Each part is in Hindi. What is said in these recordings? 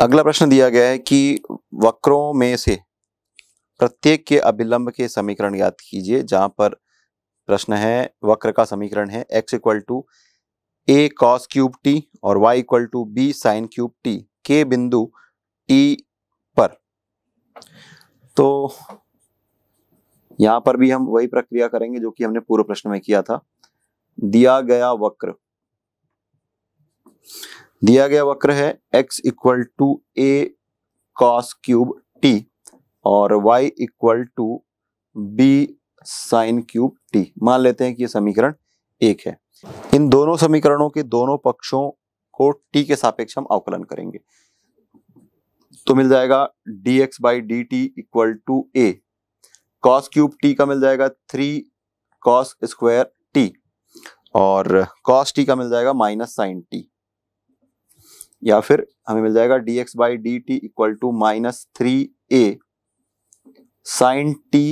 अगला प्रश्न दिया गया है कि वक्रों में से प्रत्येक के अभिलंब के समीकरण याद कीजिए जहां पर प्रश्न है वक्र का समीकरण है x equal to a cos cube t और y equal to b sine cube t के बिंदु टी पर तो यहां पर भी हम वही प्रक्रिया करेंगे जो कि हमने पूर्व प्रश्न में किया था दिया गया वक्र दिया गया वक्र है x equal to a cos cube t और y equal to b sine cube t मान लेते हैं कि ये समीकरण एक है इन दोनों समीकरणों के दोनों पक्षों को टी के सापेक्ष हम अवकलन करेंगे तो मिल जाएगा d x by d t equal to a cos cube t का मिल जाएगा थ्री कॉस स्क्वायर टी और कॉस टी का मिल जाएगा माइनस साइन टी या फिर हमें मिल जाएगा d x by d t equal to minus three a sine t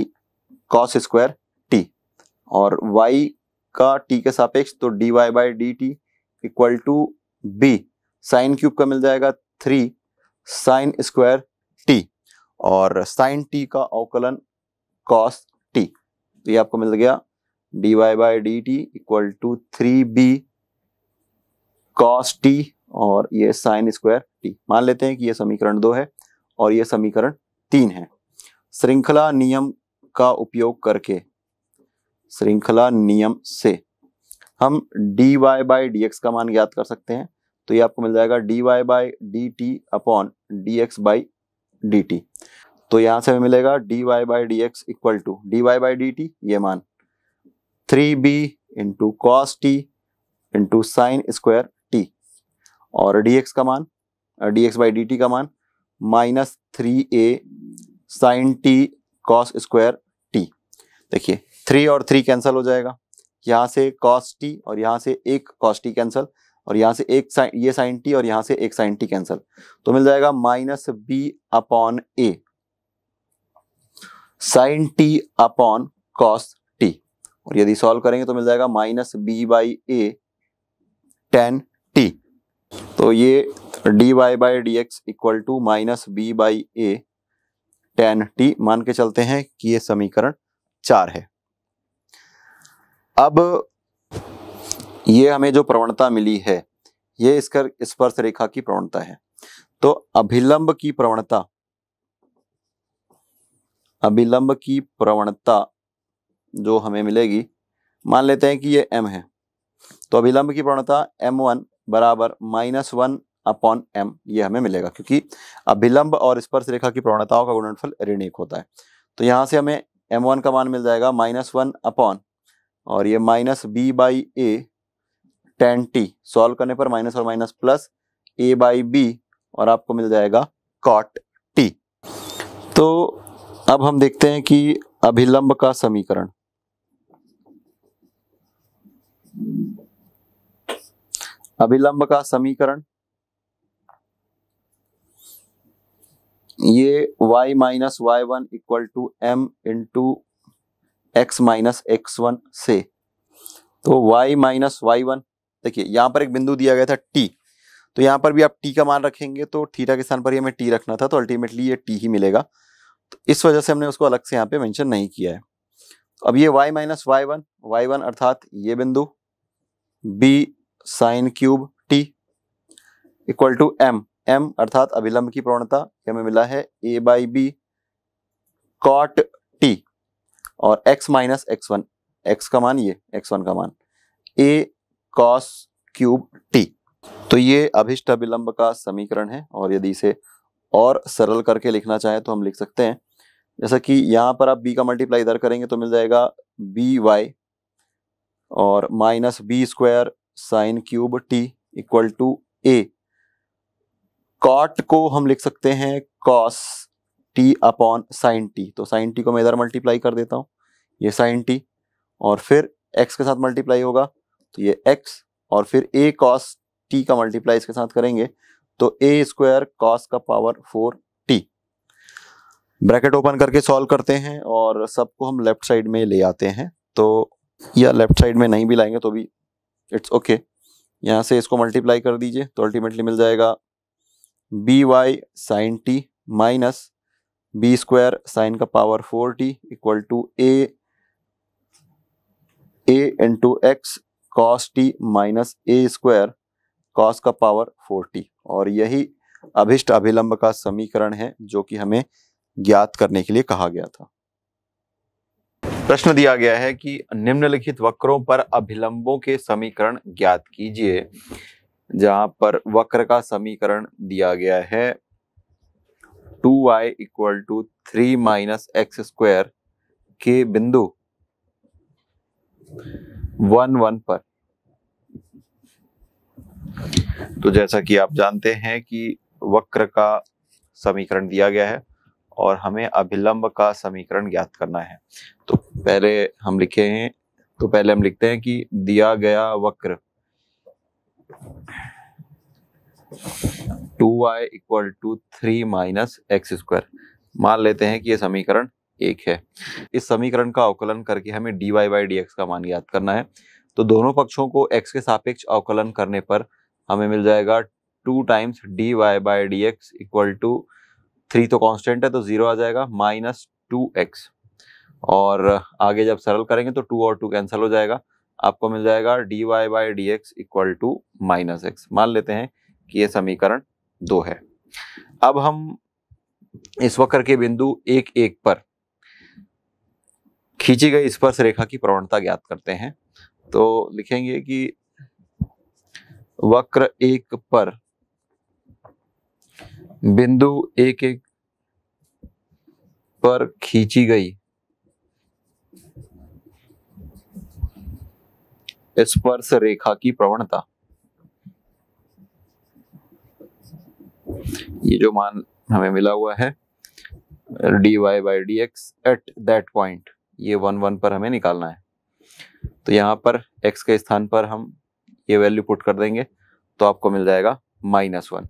cos square t और वाई का टी के सापेक्ष तो d y by d t equal to b sine cube का मिल जाएगा थ्री साइन स्क्वायर टी और साइन टी का अवकलन कॉस टी तो ये आपको मिल गया d y by d t equal to three b cos t और ये साइन स्क्वायर टी मान लेते हैं कि ये समीकरण दो है और ये समीकरण तीन है श्रृंखला नियम का उपयोग करके श्रृंखला नियम से हम d y by d x का मान ज्ञात कर सकते हैं तो ये आपको मिल जाएगा d y by d t upon d x by d t तो यहां से हमें मिलेगा d y by d x equal to d y by d t ये मान three b into cos t into sine square और डी एक्स का मान d x by d t का मान minus three a sine t cos square t देखिए थ्री और थ्री कैंसिल हो जाएगा यहाँ से कॉस टी और यहाँ से एक कॉस टी कैंसिल और यहाँ से एक साइन ये साइन टी और यहाँ से एक साइन टी कैंसिल तो मिल जाएगा minus b upon a sine t upon cos t और यदि सॉल्व करेंगे तो मिल जाएगा minus b by a tan t तो ये d y by d x equal to minus b by a tan t मान के चलते हैं कि ये समीकरण चार है अब ये हमें जो प्रवणता मिली है ये इसकर स्पर्श रेखा की प्रवणता है तो अभिलंब की प्रवणता अभिलंब की प्रवणता जो हमें मिलेगी मान लेते हैं कि ये m है तो अभिलंब की प्रवणता m1 बराबर माइनस वन अपॉन एम ये हमें मिलेगा क्योंकि अभिलंब और स्पर्श रेखा की प्रवणताओं का गुणनफल ऋण एक होता है तो यहाँ से हमें एम वन का मान मिल जाएगा माइनस वन अपॉन और ये minus b by a tan t solve करने पर माइनस और minus plus a by b और आपको मिल जाएगा कॉट टी तो अब हम देखते हैं कि अभिलंब का समीकरण अभिलंब का समीकरण ये y minus y one equal to m into x minus x one से तो y माइनस वाई वन देखिए यहां पर एक बिंदु दिया गया था t तो यहां पर भी आप t का मान रखेंगे तो थीटा के स्थान पर ही हमें t रखना था तो अल्टीमेटली ये t ही मिलेगा तो इस वजह से हमने उसको अलग से यहाँ पे मेंशन नहीं किया है अब ये y minus y one y one अर्थात ये बिंदु b sine cube t equal to m m अर्थात अभिलंब की प्रवणता हमें मिला है a by b cot t और x minus x one x का मान ये एक्स वन का मान ए कॉस क्यूब टी तो ये अभिष्ट अभिलंब का समीकरण है और यदि इसे और सरल करके लिखना चाहें तो हम लिख सकते हैं जैसा कि यहाँ पर आप b का मल्टीप्लाई इधर करेंगे तो मिल जाएगा बी वाई और minus b square sine cube t equal to a cot को हम लिख सकते हैं cos t upon sine t तो साइन टी को मैं इधर मल्टीप्लाई कर देता हूँ ये साइन टी और फिर एक्स के साथ मल्टीप्लाई होगा तो ये एक्स और फिर ए कॉस टी का मल्टीप्लाई इसके साथ करेंगे तो ए स्क्वायर कॉस का power four t bracket open करके सॉल्व करते हैं और सबको हम लेफ्ट साइड में ले आते हैं तो या लेफ्ट साइड में नहीं भी लाएंगे तो भी इट्स ओके यहाँ से इसको मल्टीप्लाई कर दीजिए तो अल्टीमेटली मिल जाएगा b y sine t minus b square sine का power four t equal to a a into x cos t minus a square cos का पावर फोर टी और यही अभिष्ट अभिलंब का समीकरण है जो कि हमें ज्ञात करने के लिए कहा गया था प्रश्न दिया गया है कि निम्नलिखित वक्रों पर अभिलंबों के समीकरण ज्ञात कीजिए जहां पर वक्र का समीकरण दिया गया है two y equal to three minus x square के बिंदु वन वन पर तो जैसा कि आप जानते हैं कि वक्र का समीकरण दिया गया है और हमें अभिलंब का समीकरण ज्ञात करना है तो पहले हम लिखे हैं तो पहले हम लिखते हैं कि दिया गया वक्र two y equal to three minus x square मान लेते हैं कि यह समीकरण एक है इस समीकरण का अवकलन करके हमें d y by d x का मान ज्ञात करना है तो दोनों पक्षों को एक्स के सापेक्ष अवकलन करने पर हमें मिल जाएगा two times d y by d x equal to three तो कांस्टेंट है तो जीरो आ जाएगा माइनस टू एक्स और आगे जब सरल करेंगे तो टू और टू कैंसिल हो जाएगा आपको मिल जाएगा d y by d x equal to minus x मान लेते हैं कि ये समीकरण दो है अब हम इस वक्र के बिंदु एक एक पर खींची गई स्पर्श रेखा की प्रवणता ज्ञात करते हैं तो लिखेंगे कि वक्र एक पर बिंदु एक एक पर खींची गई स्पर्श रेखा की प्रवणता ये जो मान हमें मिला हुआ है d y by d x at that point ये वन वन पर हमें निकालना है तो यहां पर एक्स के स्थान पर हम ये वैल्यू पुट कर देंगे तो आपको मिल जाएगा माइनस वन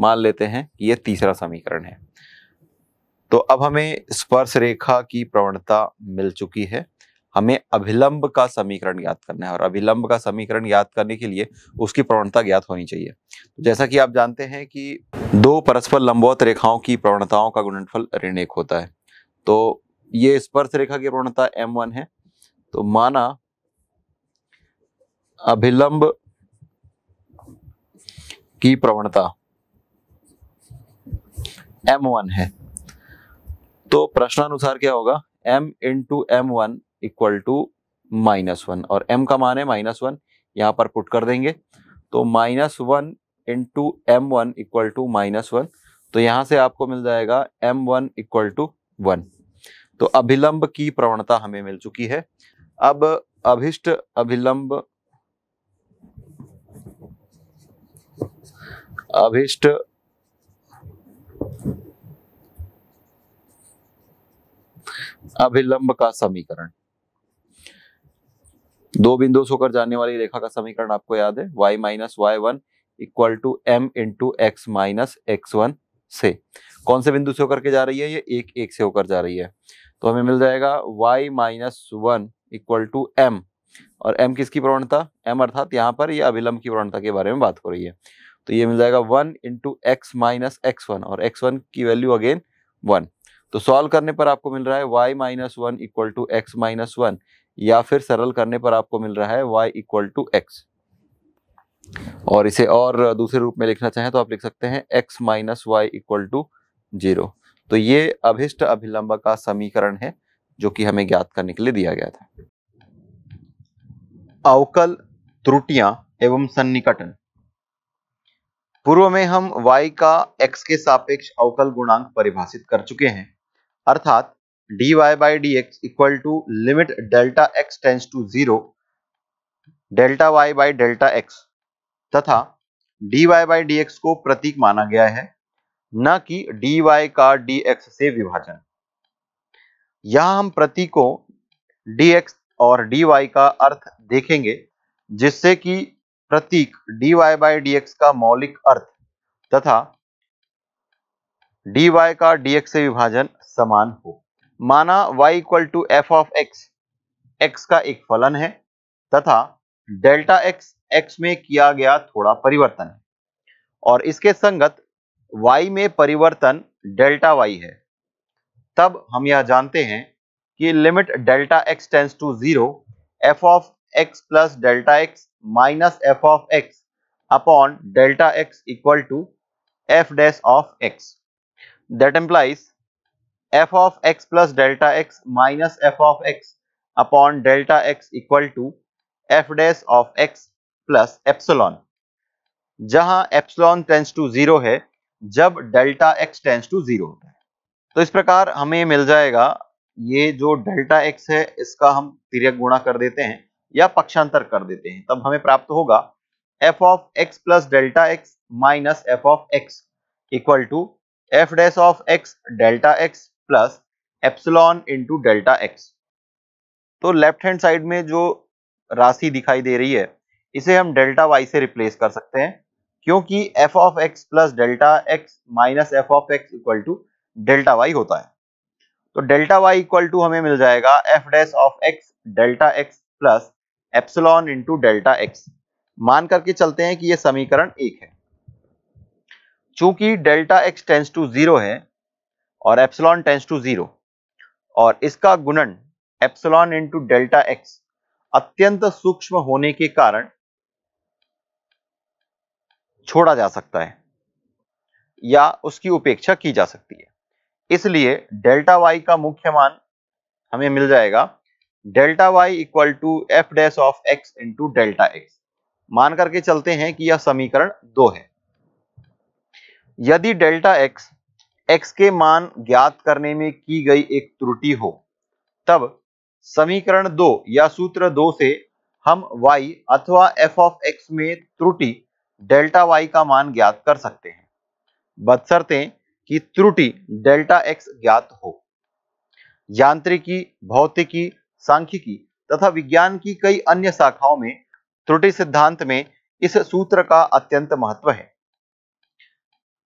मान लेते हैं कि यह तीसरा समीकरण है तो अब हमें स्पर्श रेखा की प्रवणता मिल चुकी है हमें अभिलंब का समीकरण ज्ञात करना है और अभिलंब का समीकरण ज्ञात करने के लिए उसकी प्रवणता ज्ञात होनी चाहिए तो जैसा कि आप जानते हैं कि दो परस्पर लंबवत रेखाओं की प्रवणताओं का गुणनफल ऋण एक होता है तो ये स्पर्श रेखा की प्रवणता m1 है तो माना अभिलंब की प्रवणता एम वन है तो प्रश्नानुसार क्या होगा m into m one equal to minus one और एम का मान है माइनस वन यहां पर पुट कर देंगे तो minus one into m one equal to minus one तो यहां से आपको मिल जाएगा m one equal to one तो अभिलंब की प्रवणता हमें मिल चुकी है अब अभिष्ट अभिलंब अभिष्ट अभिलंब का समीकरण दो बिंदु से होकर जाने वाली रेखा का समीकरण आपको याद है y minus y one equal to m into x minus x one से कौन से बिंदु से होकर के जा रही है ये एक एक से होकर जा रही है तो हमें मिल जाएगा y minus one equal to m और m किसकी प्रवणता m अर्थात यहाँ पर ये अभिलंब की प्रवणता के बारे में बात हो रही है तो ये मिल जाएगा one into x minus x one और एक्स वन की वैल्यू अगेन वन तो सॉल्व करने पर आपको मिल रहा है y minus one equal to x minus one या फिर सरल करने पर आपको मिल रहा है वाई इक्वल टू एक्स और इसे और दूसरे रूप में लिखना चाहें तो आप लिख सकते हैं x minus y equal to zero तो ये अभिष्ट अभिलंब का समीकरण है जो कि हमें ज्ञात करने के लिए दिया गया था अवकल त्रुटियां एवं सन्निकटन पूर्व में हम y का x के सापेक्ष अवकल गुणांक परिभाषित कर चुके हैं अर्थात dy y by d x equal to limit delta x tends to zero delta y by delta x तथा dy y by d x को प्रतीक माना गया है न कि dy का dx से विभाजन यहां हम प्रतीकों dx और dy का अर्थ देखेंगे जिससे कि प्रतीक dy वाई बाई डी का मौलिक अर्थ तथा dy का dx से विभाजन समान हो माना y equal to f of x x का एक फलन है तथा डेल्टा एक्स एक्स में किया गया थोड़ा परिवर्तन है और इसके संगत y में परिवर्तन डेल्टा y है तब हम यह जानते हैं कि limit delta x tends to zero f of x plus delta x minus f of x upon delta x equal to f dash of x that implies f of x plus delta x minus f of x upon delta x equal to f dash of x plus epsilon जहां एप्सलॉन टेंस टू जीरो है जब delta x tends to zero तो इस प्रकार हमें मिल जाएगा ये जो डेल्टा एक्स है इसका हम तिरक गुणा कर देते हैं या पक्षांतर कर देते हैं तब हमें प्राप्त होगा f of x plus delta x minus f of x equal to f dash of x delta x plus epsilon into delta x तो लेफ्ट हैंड साइड में जो राशि दिखाई दे रही है इसे हम डेल्टा वाई से रिप्लेस कर सकते हैं क्योंकि f of x plus delta x minus f of x equal to delta y होता है तो डेल्टा वाई इक्वल टू हमें मिल जाएगा f dash of x delta x plus epsilon into delta x मान करके चलते हैं कि यह समीकरण एक है चूंकि delta x tends to zero है और एप्सलॉन टेंस टू जीरो और इसका गुणन एप्सलॉन इंटू डेल्टा एक्स अत्यंत सूक्ष्म होने के कारण छोड़ा जा सकता है या उसकी उपेक्षा की जा सकती है इसलिए डेल्टा वाई का मुख्य मान हमें मिल जाएगा delta y equal to f dash of x into delta x मान करके चलते हैं कि यह समीकरण दो है यदि डेल्टा एक्स एक्स के मान ज्ञात करने में की गई एक त्रुटि हो तब समीकरण दो या सूत्र दो से हम y अथवा f ऑफ x में त्रुटि डेल्टा y का मान ज्ञात कर सकते हैं बदसरते कि त्रुटि डेल्टा x ज्ञात हो यांत्रिकी भौतिकी सांख्यिकी तथा विज्ञान की कई अन्य शाखाओं में त्रुटि सिद्धांत में इस सूत्र का अत्यंत महत्व है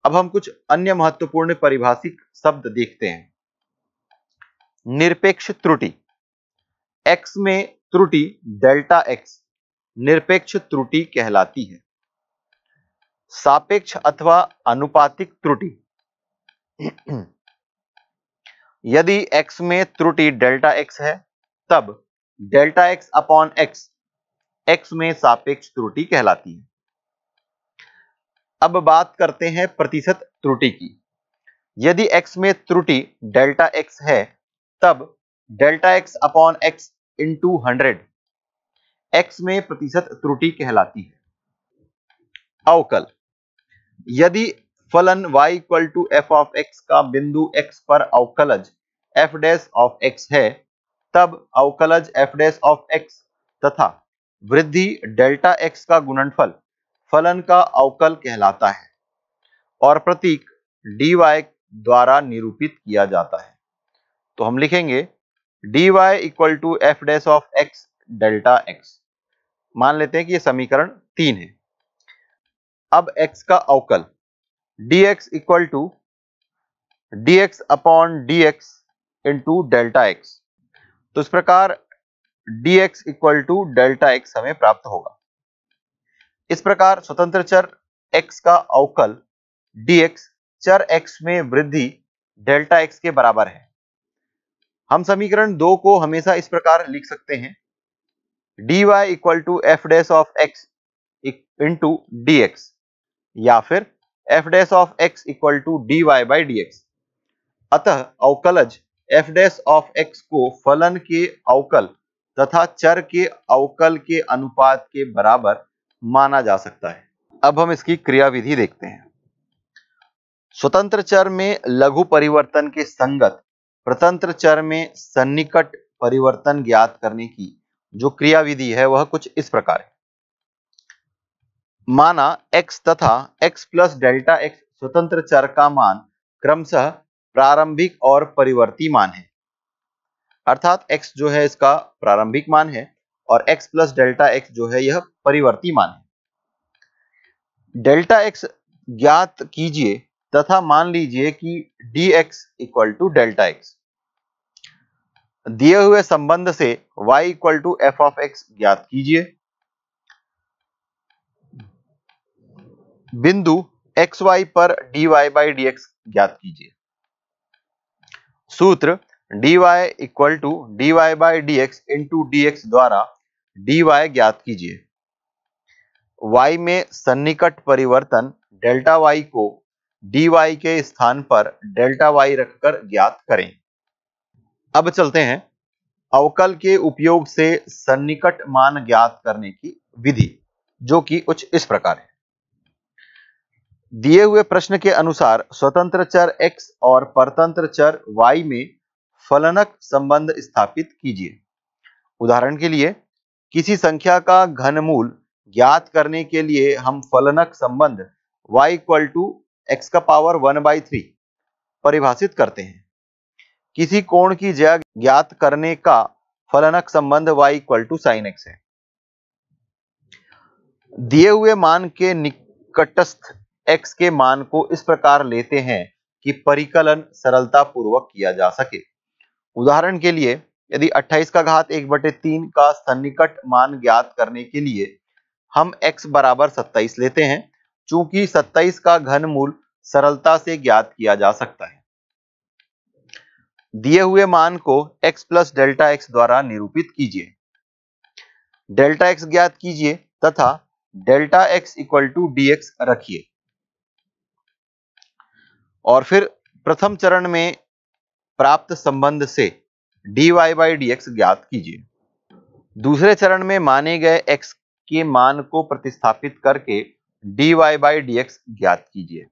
अब हम कुछ अन्य महत्वपूर्ण परिभाषिक शब्द देखते हैं निरपेक्ष त्रुटि एक्स में त्रुटि डेल्टा एक्स निरपेक्ष त्रुटि कहलाती है सापेक्ष अथवा अनुपातिक त्रुटि यदि एक्स में त्रुटि डेल्टा एक्स है तब delta x upon x x में सापेक्ष त्रुटि कहलाती है अब बात करते हैं प्रतिशत त्रुटि की यदि एक्स में त्रुटि डेल्टा एक्स है तब delta x upon x into hundred x में प्रतिशत त्रुटि कहलाती है अवकल यदि फलन y equal to f of x का बिंदु x पर अवकलज एफ डैश ऑफ x है तब अवकलज एफ डेस ऑफ एक्स तथा वृद्धि डेल्टा एक्स का गुणनफल फलन का अवकल कहलाता है और प्रतीक डी वाई द्वारा निरूपित किया जाता है तो हम लिखेंगे d y equal to f dash of x delta x मान लेते हैं कि यह समीकरण तीन है अब x का अवकल dx equal to dx upon dx into delta x तो इस प्रकार d x equal to delta x हमें प्राप्त होगा इस प्रकार स्वतंत्र चर x का अवकल dx चर x में वृद्धि डेल्टा x के बराबर है हम समीकरण दो को हमेशा इस प्रकार लिख सकते हैं dy y equal to f dash of x into d या फिर f dash of x equal to d y by d अतः अवकलज एफ डैश ऑफ एक्स को फलन के अवकल तथा चर के अवकल के अनुपात के बराबर माना जा सकता है अब हम इसकी क्रियाविधि देखते हैं स्वतंत्र चर में लघु परिवर्तन के संगत प्रतंत्र चर में सन्निकट परिवर्तन ज्ञात करने की जो क्रियाविधि है वह कुछ इस प्रकार है माना x तथा x प्लस डेल्टा एक्स स्वतंत्र चर का मान क्रमशः प्रारंभिक और परिवर्ती मान है अर्थात x जो है इसका प्रारंभिक मान है और x प्लस डेल्टा एक्स जो है यह परिवर्ती मान है डेल्टा एक्स ज्ञात कीजिए तथा मान लीजिए कि d x equal to delta x दिए हुए संबंध से y equal to f of x ज्ञात कीजिए बिंदु xy पर dy बाई डी ज्ञात कीजिए सूत्र dy y equal to d y by d x into d x द्वारा dy ज्ञात कीजिए y में सन्निकट परिवर्तन डेल्टा y को dy के स्थान पर डेल्टा y रखकर ज्ञात करें अब चलते हैं अवकल के उपयोग से सन्निकट मान ज्ञात करने की विधि जो कि कुछ इस प्रकार है दिए हुए प्रश्न के अनुसार स्वतंत्र चर x और परतंत्र चर y में फलनक संबंध स्थापित कीजिए उदाहरण के लिए किसी संख्या का घनमूल ज्ञात करने के लिए हम फलनक संबंध y इक्वल टू एक्स का पावर वन बाई थ्री परिभाषित करते हैं किसी कोण की जय ज्ञात करने का फलनक संबंध y equal to sine x है दिए हुए मान के निकटस्थ एक्स के मान को इस प्रकार लेते हैं कि परिकलन सरलता पूर्वक किया जा सके उदाहरण के लिए यदि 28 का घात एक बटे तीन का सन्निकट मान ज्ञात करने के लिए हम x बराबर 27 लेते हैं चूंकि 27 का घनमूल सरलता से ज्ञात किया जा सकता है दिए हुए मान को x प्लस डेल्टा एक्स द्वारा निरूपित कीजिए डेल्टा एक्स ज्ञात कीजिए तथा delta x equal to d रखिए और फिर प्रथम चरण में प्राप्त संबंध से d y by d x ज्ञात कीजिए दूसरे चरण में माने गए एक्स के मान को प्रतिस्थापित करके d y by d x ज्ञात कीजिए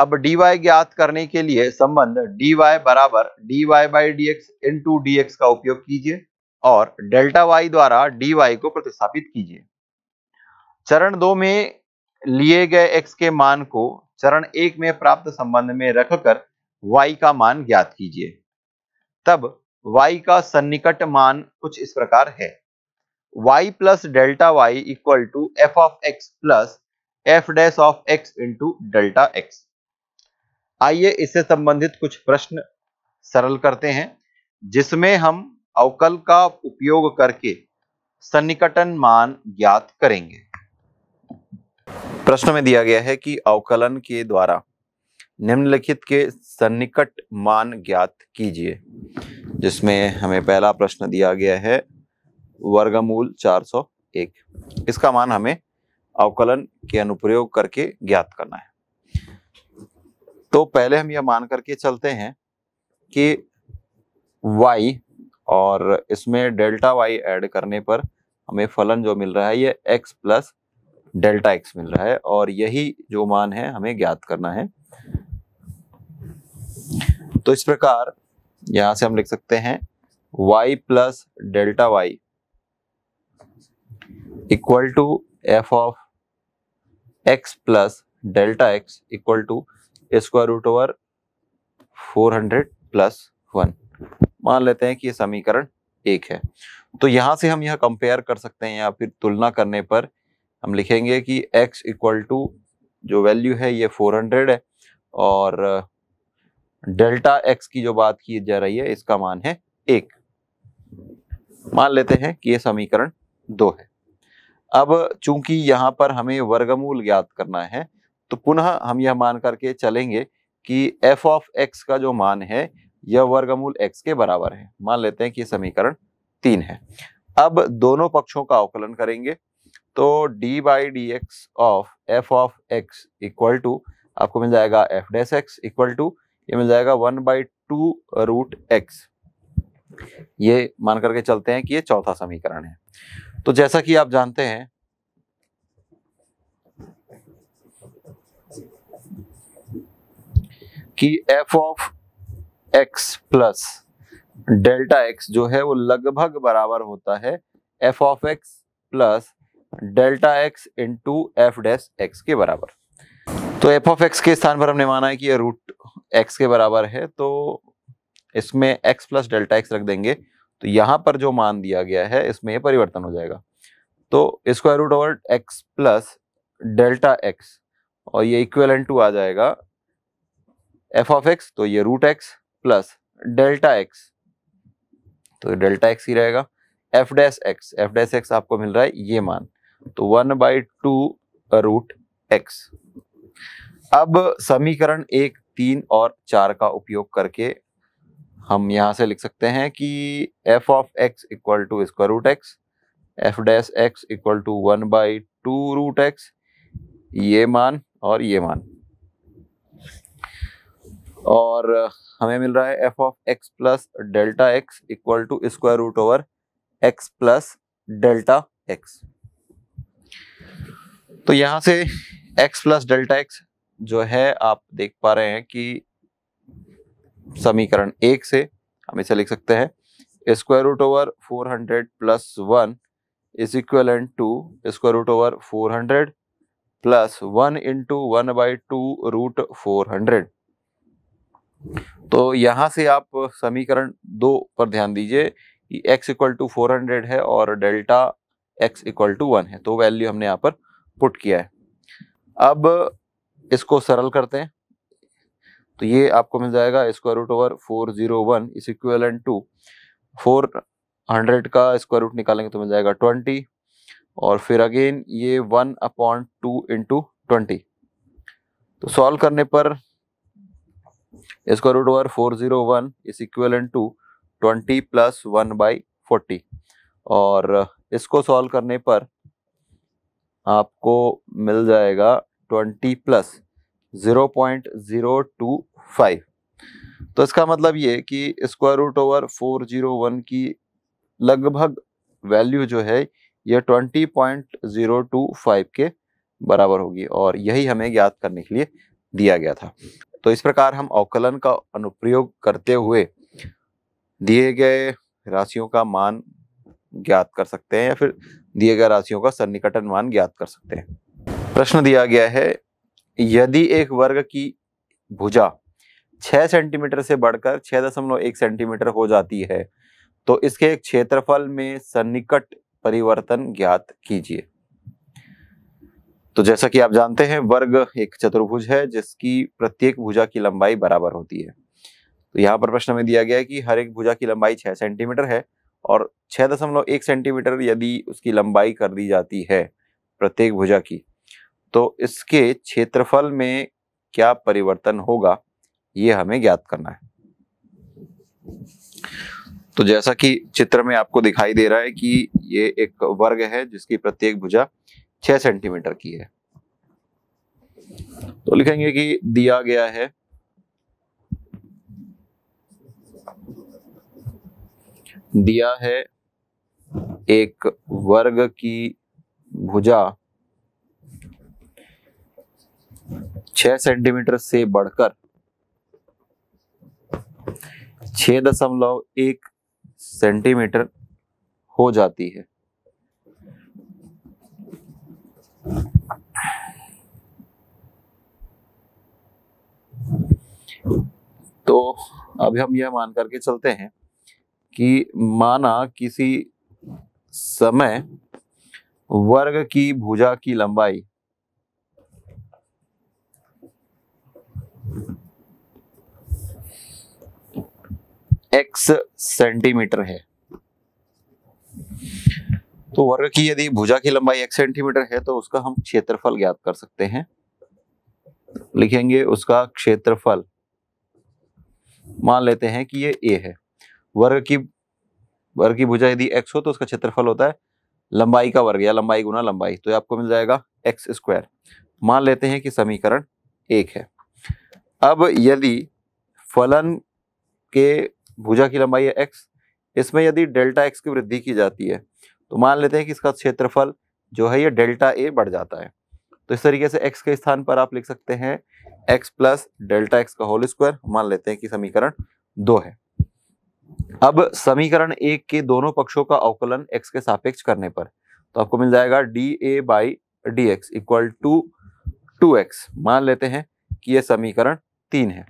अब डी वाई ज्ञात करने के लिए संबंध डी वाई बराबर d y by d x into d x का उपयोग कीजिए और डेल्टा वाई द्वारा डी वाई को प्रतिस्थापित कीजिए चरण दो में लिए गए एक्स के मान को चरण एक में प्राप्त संबंध में रखकर y का मान ज्ञात कीजिए तब y का सन्निकट मान कुछ इस प्रकार है y plus delta y equal to f of x plus f dash of x into delta x आइए इससे संबंधित कुछ प्रश्न सरल करते हैं जिसमें हम अवकल का उपयोग करके सन्निकटन मान ज्ञात करेंगे प्रश्न में दिया गया है कि अवकलन के द्वारा निम्नलिखित के सन्निकट मान ज्ञात कीजिए जिसमें हमें पहला प्रश्न दिया गया है वर्गमूल 401 इसका मान हमें अवकलन के अनुप्रयोग करके ज्ञात करना है तो पहले हम यह मान करके चलते हैं कि y और इसमें डेल्टा y ऐड करने पर हमें फलन जो मिल रहा है ये x प्लस डेल्टा एक्स मिल रहा है और यही जो मान है हमें ज्ञात करना है तो इस प्रकार यहां से हम लिख सकते हैं y plus delta y equal to f of x plus delta x equal to square root over four hundred plus one मान लेते हैं कि यह समीकरण एक है तो यहां से हम यह कंपेयर कर सकते हैं या फिर तुलना करने पर हम लिखेंगे कि x इक्वल टू जो वैल्यू है ये 400 है और डेल्टा x की जो बात की जा रही है इसका मान है एक मान लेते हैं कि ये समीकरण दो है अब चूंकि यहाँ पर हमें वर्गमूल ज्ञात करना है तो पुनः हम यह मान करके चलेंगे कि f ऑफ x का जो मान है यह वर्गमूल x के बराबर है मान लेते हैं कि समीकरण तीन है अब दोनों पक्षों का अवकलन करेंगे तो d by d x of f of x equal to आपको मिल जाएगा f dash x equal to ये मिल जाएगा one by two root x ये मान करके चलते हैं कि ये चौथा समीकरण है तो जैसा कि आप जानते हैं कि f of x plus delta x जो है वो लगभग बराबर होता है f of x plus delta x into f dash x के बराबर तो एफ ऑफ एक्स के स्थान पर हमने माना है कि यह रूट एक्स के बराबर है तो इसमें एक्स प्लस डेल्टा एक्स रख देंगे तो यहां पर जो मान दिया गया है इसमें यह परिवर्तन हो जाएगा तो square root over x plus delta x और ये इक्वल टू आ जाएगा एफ ऑफ एक्स तो ये root x plus delta x तो डेल्टा एक्स ही रहेगा f dash x f dash x आपको मिल रहा है ये मान तो one by two root x अब समीकरण एक तीन और चार का उपयोग करके हम यहां से लिख सकते हैं कि f of x equal to square root x f dash x equal to one by two root x ये मान और ये मान और हमें मिल रहा है f of x plus delta x equal to square root over x plus delta x तो यहाँ से x प्लस डेल्टा एक्स जो है आप देख पा रहे हैं कि समीकरण एक से हम इसे लिख सकते हैं square root over four hundred plus one is equal and to square root over four hundred plus one into one by two root four hundred तो यहां से आप समीकरण दो पर ध्यान दीजिए कि x equal to four hundred है और delta x equal to one है तो वैल्यू हमने यहाँ पर पुट किया है अब इसको सरल करते हैं तो ये आपको मिल जाएगा square root over four zero one is equal to four hundred का स्क्वायर रूट निकालेंगे तो मिल जाएगा ट्वेंटी और फिर अगेन ये one upon two into twenty तो सॉल्व करने पर square root over four zero one is equal to twenty plus one by forty और इसको सॉल्व करने पर आपको मिल जाएगा twenty plus zero point zero two five तो इसका मतलब ये कि square root over four zero one की लगभग वैल्यू जो है यह twenty point zero two five के बराबर होगी और यही हमें ज्ञात करने के लिए दिया गया था तो इस प्रकार हम अवकलन का अनुप्रयोग करते हुए दिए गए राशियों का मान ज्ञात कर सकते हैं या फिर दिए गए राशियों का सन्निकटन मान ज्ञात कर सकते हैं प्रश्न दिया गया है यदि एक वर्ग की भुजा छह सेंटीमीटर से बढ़कर छह दशमलव एक सेंटीमीटर हो जाती है तो इसके एक क्षेत्रफल में सन्निकट परिवर्तन ज्ञात कीजिए तो जैसा कि आप जानते हैं वर्ग एक चतुर्भुज है जिसकी प्रत्येक भुजा की लंबाई बराबर होती है तो यहाँ पर प्रश्न में दिया गया है कि हर एक भुजा की लंबाई छह सेंटीमीटर है और छः दशमलव एक सेंटीमीटर यदि उसकी लंबाई कर दी जाती है प्रत्येक भुजा की तो इसके क्षेत्रफल में क्या परिवर्तन होगा ये हमें ज्ञात करना है तो जैसा कि चित्र में आपको दिखाई दे रहा है कि ये एक वर्ग है जिसकी प्रत्येक भुजा छह सेंटीमीटर की है तो लिखेंगे कि दिया गया है दिया है एक वर्ग की भुजा छह सेंटीमीटर से बढ़कर छ दशमलव एक सेंटीमीटर हो जाती है तो अभी हम यह मान करके चलते हैं कि माना किसी समय वर्ग की भुजा की लंबाई एक्स सेंटीमीटर है तो वर्ग की यदि भुजा की लंबाई x सेंटीमीटर है तो उसका हम क्षेत्रफल ज्ञात कर सकते हैं लिखेंगे उसका क्षेत्रफल मान लेते हैं कि ये a है वर्ग की वर्ग की भुजा यदि एक्स हो तो उसका क्षेत्रफल होता है लंबाई का वर्ग या लंबाई गुना लंबाई तो आपको मिल जाएगा एक्स स्क्वायर मान लेते हैं कि समीकरण एक है अब यदि फलन के भुजा की लंबाई है एक्स इसमें यदि डेल्टा एक्स की वृद्धि की जाती है तो मान लेते हैं कि इसका क्षेत्रफल जो है ये डेल्टा ए बढ़ जाता है तो इस तरीके से एक्स के स्थान पर आप लिख सकते हैं एक्स प्लस डेल्टा एक्स का होल स्क्वायर मान लेते हैं कि समीकरण दो है अब समीकरण एक के दोनों पक्षों का अवकलन एक्स के सापेक्ष करने पर तो आपको मिल जाएगा d A by d x equal to two x मान लेते हैं कि यह समीकरण तीन है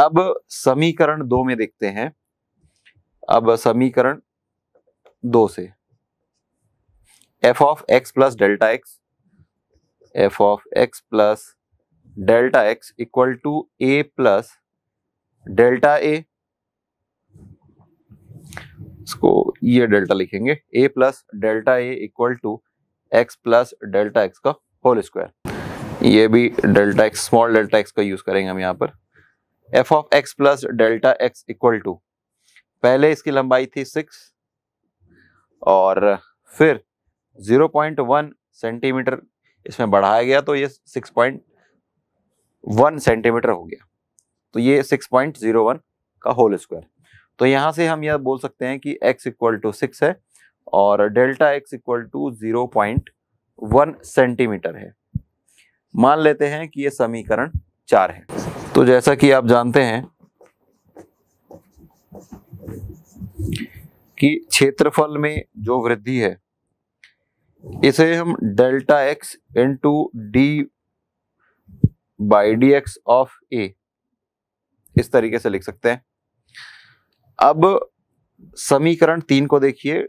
अब समीकरण दो में देखते हैं अब समीकरण दो से f of x plus delta x f of x plus delta x equal to A plus delta A इसको ये डेल्टा लिखेंगे A plus delta A equal to x plus delta x का होल स्क्वायर ये भी delta x small delta x का यूज करेंगे हम यहाँ पर f of x plus delta x equal to पहले इसकी लंबाई थी सिक्स और फिर जीरो पॉइंट वन सेंटीमीटर इसमें बढ़ाया गया तो ये सिक्स पॉइंट वन सेंटीमीटर हो गया तो ये 6.01 का होल स्क्वायर तो यहाँ से हम यह बोल सकते हैं कि x इक्वल टू सिक्स है और delta x equal to zero point one centimetre है मान लेते हैं कि ये समीकरण चार है तो जैसा कि आप जानते हैं कि क्षेत्रफल में जो वृद्धि है इसे हम delta x into d by d x of A इस तरीके से लिख सकते हैं अब समीकरण तीन को देखिए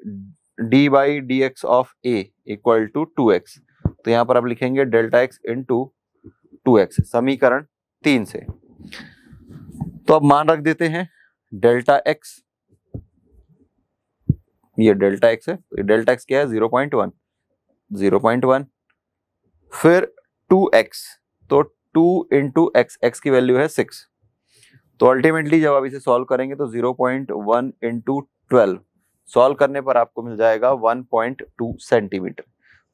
d by d x of a equal to two x तो यहां पर आप लिखेंगे delta x into two x समीकरण तीन से तो अब मान रख देते हैं डेल्टा एक्स ये डेल्टा एक्स है तो डेल्टा एक्स क्या है zero point one zero point one फिर टू एक्स तो टू इंटू एक्स एक्स की वैल्यू है सिक्स तो अल्टीमेटली जब आप इसे सॉल्व करेंगे तो 0.1 point one into twelve solve करने पर आपको मिल जाएगा 1.2 सेंटीमीटर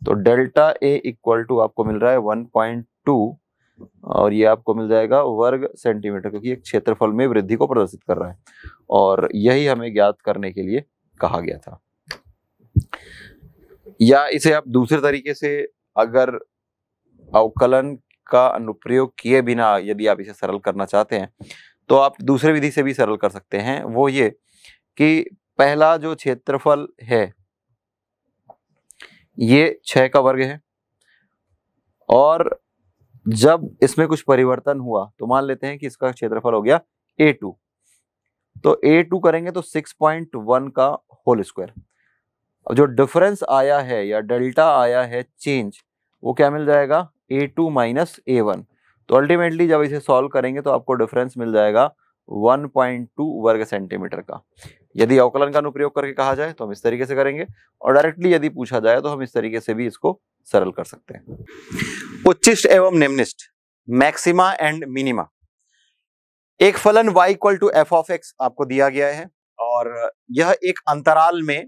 तो डेल्टा ए इक्वल टू आपको मिल रहा है 1.2 और ये आपको मिल जाएगा वर्ग सेंटीमीटर क्योंकि एक क्षेत्रफल में वृद्धि को प्रदर्शित कर रहा है और यही हमें ज्ञात करने के लिए कहा गया था या इसे आप दूसरे तरीके से अगर अवकलन का अनुप्रयोग किए बिना यदि आप इसे सरल करना चाहते हैं तो आप दूसरे विधि से भी सरल कर सकते हैं वो ये कि पहला जो क्षेत्रफल है ये छः का वर्ग है और जब इसमें कुछ परिवर्तन हुआ तो मान लेते हैं कि इसका क्षेत्रफल हो गया ए टू तो ए टू करेंगे तो सिक्स पॉइंट वन का होल स्क्वायर अब जो डिफरेंस आया है या डेल्टा आया है चेंज वो क्या मिल जाएगा a two minus a one तो अल्टीमेटली जब इसे सॉल्व करेंगे तो आपको डिफरेंस मिल जाएगा 1.2 वर्ग सेंटीमीटर का यदि अवकलन का अनुप्रयोग करके कहा जाए तो हम इस तरीके से करेंगे और डायरेक्टली यदि पूछा जाए तो हम इस तरीके से भी इसको सरल कर सकते हैं उच्चिष्ट एवं निम्निष्ट मैक्सिमा एंड मिनिमा एक फलन y equal to f of x आपको दिया गया है और यह एक अंतराल में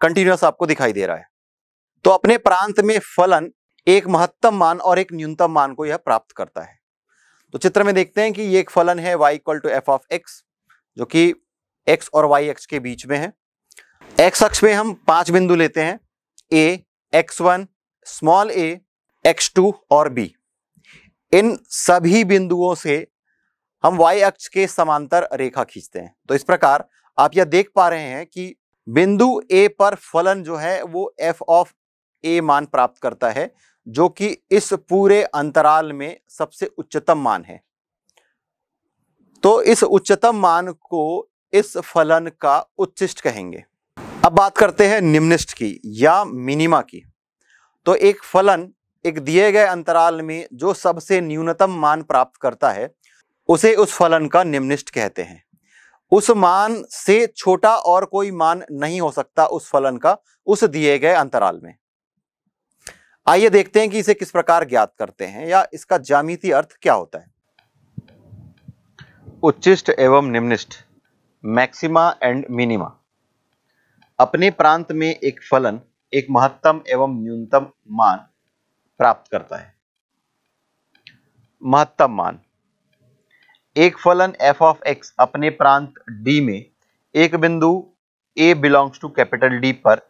कंटिन्यूस आपको दिखाई दे रहा है तो अपने प्रांत में फलन एक महत्तम मान और एक न्यूनतम मान को यह प्राप्त करता है तो चित्र में देखते हैं कि ये एक फलन है y equal to f of x जो कि x और y एक्स के बीच में है x अक्ष में हम पांच बिंदु लेते हैं a, x1, small a, x2 और b। इन सभी बिंदुओं से हम y अक्ष के समांतर रेखा खींचते हैं तो इस प्रकार आप यह देख पा रहे हैं कि बिंदु a पर फलन जो है वो f ऑफ ए मान प्राप्त करता है जो कि इस पूरे अंतराल में सबसे उच्चतम मान है तो इस उच्चतम मान को इस फलन का उच्चिष्ट कहेंगे अब बात करते हैं निम्निष्ट की या मिनिमा की तो एक फलन एक दिए गए अंतराल में जो सबसे न्यूनतम मान प्राप्त करता है उसे उस फलन का निम्निष्ट कहते हैं उस मान से छोटा और कोई मान नहीं हो सकता उस फलन का उस दिए गए अंतराल में आइए देखते हैं कि इसे किस प्रकार ज्ञात करते हैं या इसका जामिति अर्थ क्या होता है उच्चिष्ट एवं निम्निष्ट मैक्सिमा एंड मिनिमा अपने प्रांत में एक फलन एक महत्तम एवं न्यूनतम मान प्राप्त करता है महत्तम मान एक फलन एफ ऑफ एक्स अपने प्रांत डी में एक बिंदु a belongs to capital d पर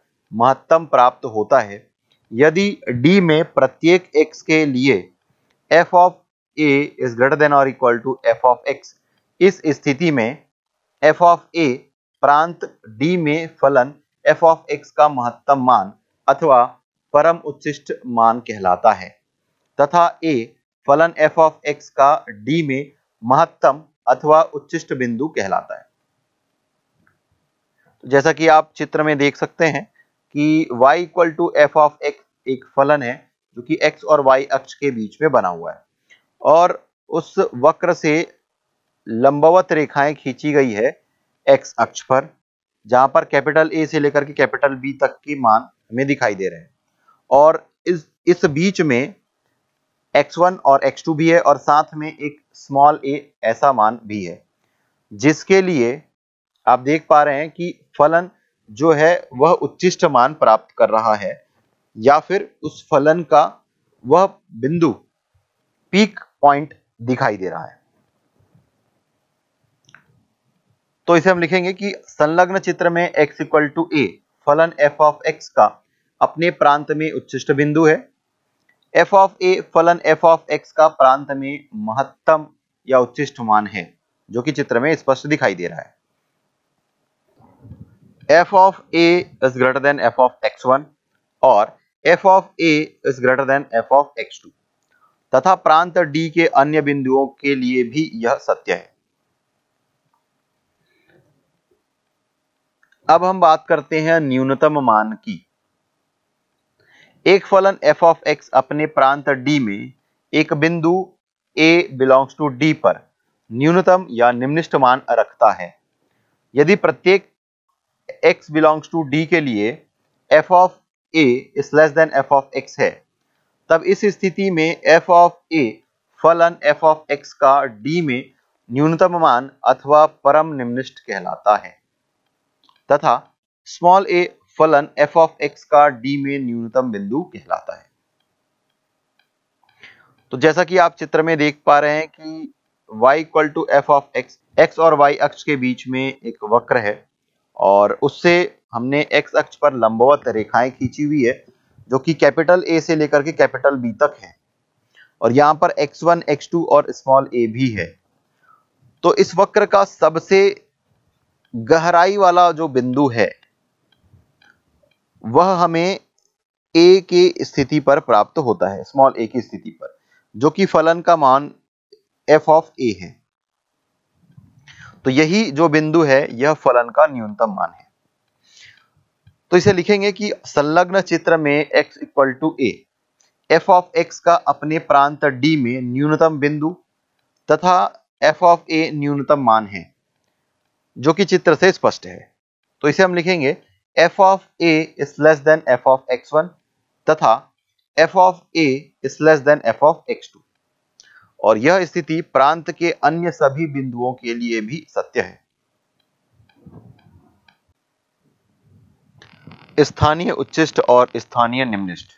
महत्तम प्राप्त होता है यदि डी में प्रत्येक एक्स के लिए f of a is greater than और equal to f of x इस स्थिति में f ऑफ a प्रांत d में फलन एफ ऑफ एक्स का महत्तम मान अथवा परम उच्चिष्ट मान कहलाता है तथा ए फलन एफ ऑफ एक्स का डी में महत्तम अथवा उच्चिष्ट बिंदु कहलाता है तो जैसा कि आप चित्र में देख सकते हैं कि y equal to f of x एक फलन है जो कि x और y अक्ष के बीच में बना हुआ है और उस वक्र से लंबवत रेखाएं खींची गई है x अक्ष पर जहां पर कैपिटल A से लेकर के कैपिटल B तक के मान हमें दिखाई दे रहे हैं और इस इस बीच में x1 और x2 भी है और साथ में एक स्मॉल a ऐसा मान भी है जिसके लिए आप देख पा रहे हैं कि फलन जो है वह उच्चिष्ट मान प्राप्त कर रहा है या फिर उस फलन का वह बिंदु पीक पॉइंट दिखाई दे रहा है तो इसे हम लिखेंगे कि संलग्न चित्र में x इक्वल टू ए फलन f ऑफ x का अपने प्रांत में उच्चिष्ट बिंदु है f ऑफ a फलन f ऑफ x का प्रांत में महत्तम या उच्चिष्ट मान है जो कि चित्र में स्पष्ट दिखाई दे रहा है f of a is greater than f of x1 और f of a is greater than f of x2 तथा प्रांत d के अन्य बिंदुओं के लिए भी यह सत्य है अब हम बात करते हैं न्यूनतम मान की एक फलन f ऑफ x अपने प्रांत d में एक बिंदु a बिलोंग्स टू d पर न्यूनतम या निम्निष्ट मान रखता है यदि प्रत्येक एक्स बिलोंग्स टू डी के लिए f of a is less than f of x है तब इस स्थिति में एफ ऑफ ए फलन एफ ऑफ एक्स का डी में न्यूनतम मान अथवा परम निम्निष्ठ कहलाता है तथा स्मॉल ए फलन एफ ऑफ एक्स का डी में न्यूनतम बिंदु कहलाता है तो जैसा कि आप चित्र में देख पा रहे हैं कि y equal to f of x x और y अक्ष के बीच में एक वक्र है और उससे हमने एक्स अक्ष पर लंबवत रेखाएं खींची हुई है जो कि कैपिटल ए से लेकर के कैपिटल बी तक है और यहां पर एक्स वन एक्स टू और स्मॉल ए भी है तो इस वक्र का सबसे गहराई वाला जो बिंदु है वह हमें ए के स्थिति पर प्राप्त होता है स्मॉल ए की स्थिति पर जो कि फलन का मान एफ ऑफ ए है तो यही जो बिंदु है यह फलन का न्यूनतम मान है तो इसे लिखेंगे कि संलग्न चित्र में x equal to a f of x का अपने प्रांत डी में न्यूनतम बिंदु तथा एफ ऑफ ए न्यूनतम मान है जो कि चित्र से स्पष्ट है तो इसे हम लिखेंगे f of a is less than f of x one तथा f of a is less than f of x two और यह स्थिति प्रांत के अन्य सभी बिंदुओं के लिए भी सत्य है स्थानीय उच्चिष्ट और स्थानीय निम्निष्ट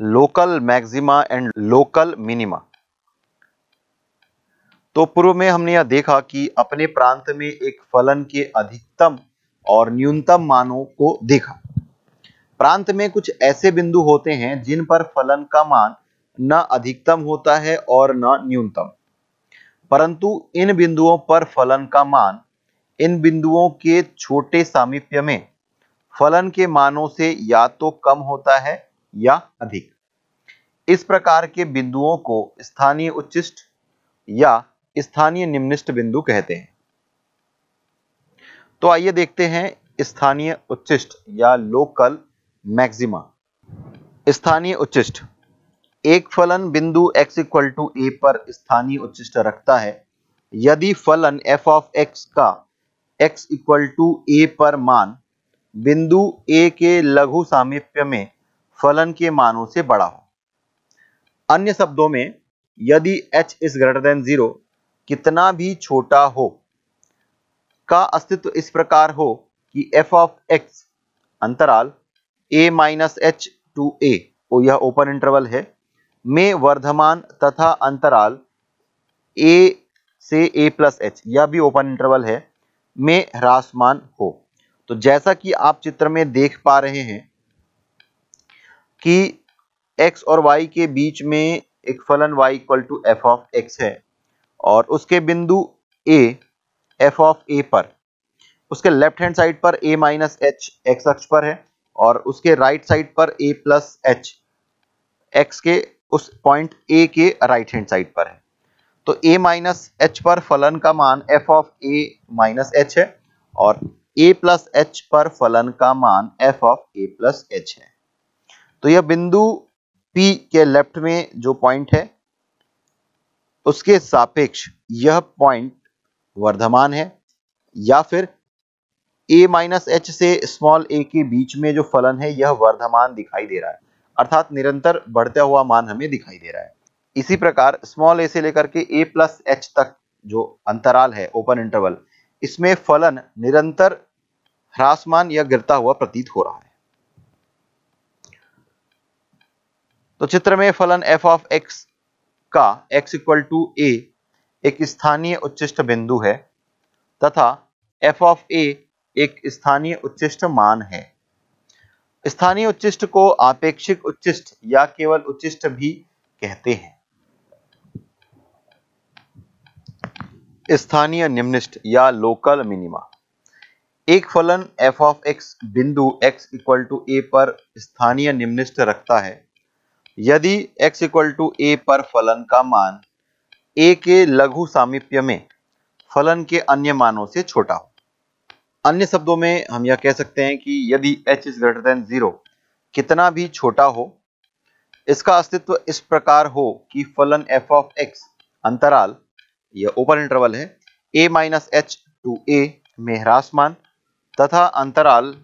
local maxima and local minima तो पूर्व में हमने यह देखा कि अपने प्रांत में एक फलन के अधिकतम और न्यूनतम मानों को देखा प्रांत में कुछ ऐसे बिंदु होते हैं जिन पर फलन का मान न अधिकतम होता है और न न्यूनतम परंतु इन बिंदुओं पर फलन का मान इन बिंदुओं के छोटे सामीप्य में फलन के मानों से या तो कम होता है या अधिक इस प्रकार के बिंदुओं को स्थानीय उच्चिष्ट या स्थानीय निम्निष्ट बिंदु कहते हैं तो आइए देखते हैं स्थानीय उच्चिष्ट या लोकल मैक्सिमा स्थानीय उच्चिष्ट एक फलन बिंदु x इक्वल टू ए पर स्थानीय उच्चिष्ट रखता है यदि फलन f ऑफ x का x इक्वल टू ए पर मान बिंदु ए के लघु सामीप्य में फलन के मानों से बड़ा हो अन्य शब्दों में यदि h is greater than zero कितना भी छोटा हो का अस्तित्व इस प्रकार हो कि f ऑफ x अंतराल a minus h to a यह ओपन इंटरवल है में वर्धमान तथा अंतराल ए से ए प्लस एच यह भी ओपन इंटरवल है में ह्रासमान हो तो जैसा कि आप चित्र में देख पा रहे हैं कि x और y के बीच में एक फलन y equal to f of x है और उसके बिंदु a एफ ऑफ ए पर उसके लेफ्ट हैंड साइड पर a माइनस एच एक्स अक्ष पर है और उसके राइट right साइड पर a प्लस एच एक्स के उस पॉइंट ए के राइट हैंड साइड पर है तो ए माइनस एच पर फलन का मान f of a minus h है और ए प्लस एच पर फलन का मान f of a plus h है तो यह बिंदु P के लेफ्ट में जो पॉइंट है उसके सापेक्ष यह पॉइंट वर्धमान है या फिर a माइनस एच से स्मॉल a के बीच में जो फलन है यह वर्धमान दिखाई दे रहा है अर्थात निरंतर बढ़ता हुआ मान हमें दिखाई दे रहा है इसी प्रकार स्मॉल ए से लेकर के ए प्लस एच तक जो अंतराल है ओपन इंटरवल इसमें फलन निरंतर ह्रासमान या गिरता हुआ प्रतीत हो रहा है तो चित्र में फलन एफ ऑफ एक्स का x इक्वल टू ए एक स्थानीय उच्चिष्ट बिंदु है तथा एफ ऑफ ए एक स्थानीय उच्चिष्ट मान है स्थानीय उच्चिष्ट को आपेक्षिक उच्चिष्ट या केवल उच्चिष्ट भी कहते हैं स्थानीय निम्निष्ट या लोकल मिनिमा एक फलन एफ ऑफ एक्स बिंदु एक्स इक्वल टू ए पर स्थानीय निम्निष्ट रखता है यदि x इक्वल टू ए पर फलन का मान a के लघु सामीप्य में फलन के अन्य मानों से छोटा हो अन्य शब्दों में हम यह कह सकते हैं कि यदि h is greater than zero कितना भी छोटा हो इसका अस्तित्व इस प्रकार हो कि फलन एफ ऑफ एक्स अंतराल यह ओपन इंटरवल है a minus h to a में ह्रासमान तथा अंतराल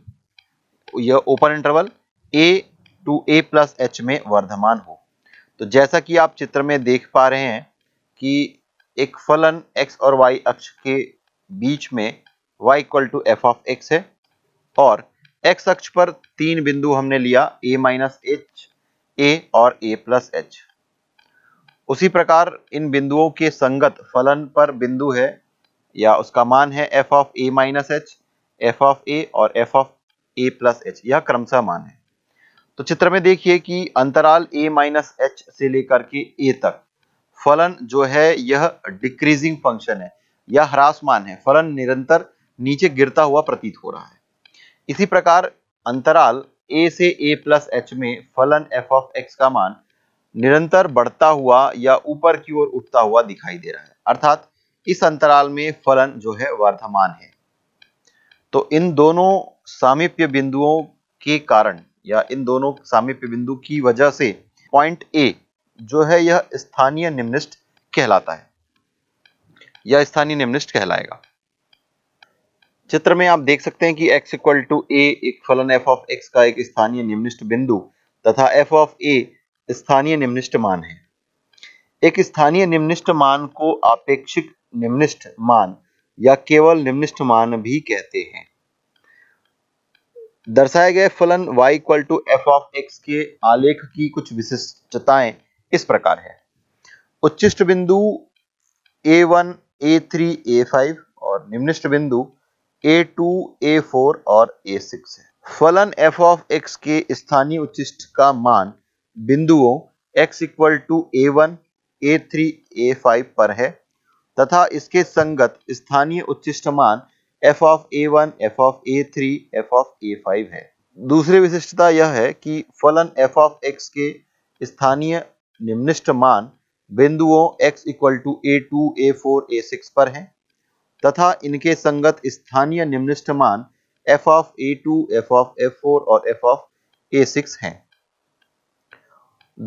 यह open interval a to A plus h में वर्धमान हो तो जैसा कि आप चित्र में देख पा रहे हैं कि एक फलन x और y अक्ष के बीच में y equal to f of x है और एक्स अक्ष पर तीन बिंदु हमने लिया ए माइनस एच ए और ए प्लस एच उसी प्रकार इन बिंदुओं के संगत फलन पर बिंदु है या उसका मान है f of a minus h f of a और f of a plus h यह क्रमशः मान है तो चित्र में देखिए कि अंतराल ए माइनस एच से लेकर के ए तक फलन जो है यह डिक्रीजिंग फंक्शन है यह ह्रासमान है फलन निरंतर नीचे गिरता हुआ प्रतीत हो रहा है इसी प्रकार अंतराल ए से ए प्लस एच में फलन एफ ऑफ एक्स का मान निरंतर बढ़ता हुआ या ऊपर की ओर उठता हुआ दिखाई दे रहा है अर्थात इस अंतराल में फलन जो है वर्धमान है तो इन दोनों सामीप्य बिंदुओं के कारण या इन दोनों सामीप्य बिंदु की वजह से पॉइंट ए जो है यह स्थानीय निम्निष्ठ कहलाता है यह स्थानीय निम्निष्ठ कहलाएगा चित्र में आप देख सकते हैं कि x इक्वल टू ए एक फलन एफ ऑफ एक्स का एक स्थानीय निम्निष्ट बिंदु तथा एफ ऑफ ए स्थानीय निम्निष्ट मान है एक स्थानीय निम्निष्ट मान को आपेक्षिक निम्निष्ट मान या केवल निम्निष्ट मान भी कहते हैं दर्शाए गए फलन y equal to f of x के आलेख की कुछ विशिष्टताएं इस प्रकार है उच्चिष्ट बिंदु a one a three a five और निम्निष्ट बिंदु ए टू ए फोर और ए सिक्स है फलन एफ ऑफ एक्स के स्थानीय उच्चिष्ट का मान बिंदुओं x equal to a one a three a five पर है तथा इसके संगत स्थानीय उच्चिष्ट मान f of a one f of a three f of a five है दूसरी विशिष्टता यह है कि फलन एफ ऑफ एक्स के स्थानीय निम्निष्ट मान बिंदुओं x equal to a to a four a six पर हैं तथा इनके संगत स्थानीय निम्निष्ठ मान f of a two f of f four और एफ ऑफ ए सिक्स है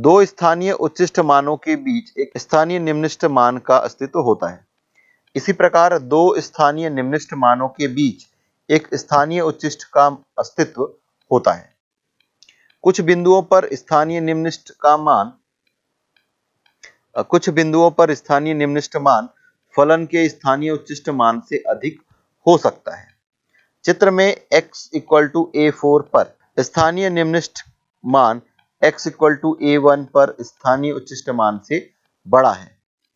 दो स्थानीय उच्चिष्ट मानों के बीच एक स्थानीय निम्निष्ठ मान का अस्तित्व होता है इसी प्रकार दो स्थानीय निम्निष्ठ मानों के बीच एक स्थानीय उच्चिष्ट का अस्तित्व होता है कुछ बिंदुओं पर स्थानीय निम्निष्ठ का मान कुछ बिंदुओं पर स्थानीय निम्निष्ठ मान फलन के स्थानीय उच्चिष्ट मान से अधिक हो सकता है चित्र में x इक्वल टू ए पर स्थानीय निम्निष्ठ मान x इक्वल टू ए पर स्थानीय उच्चिष्ट मान से बड़ा है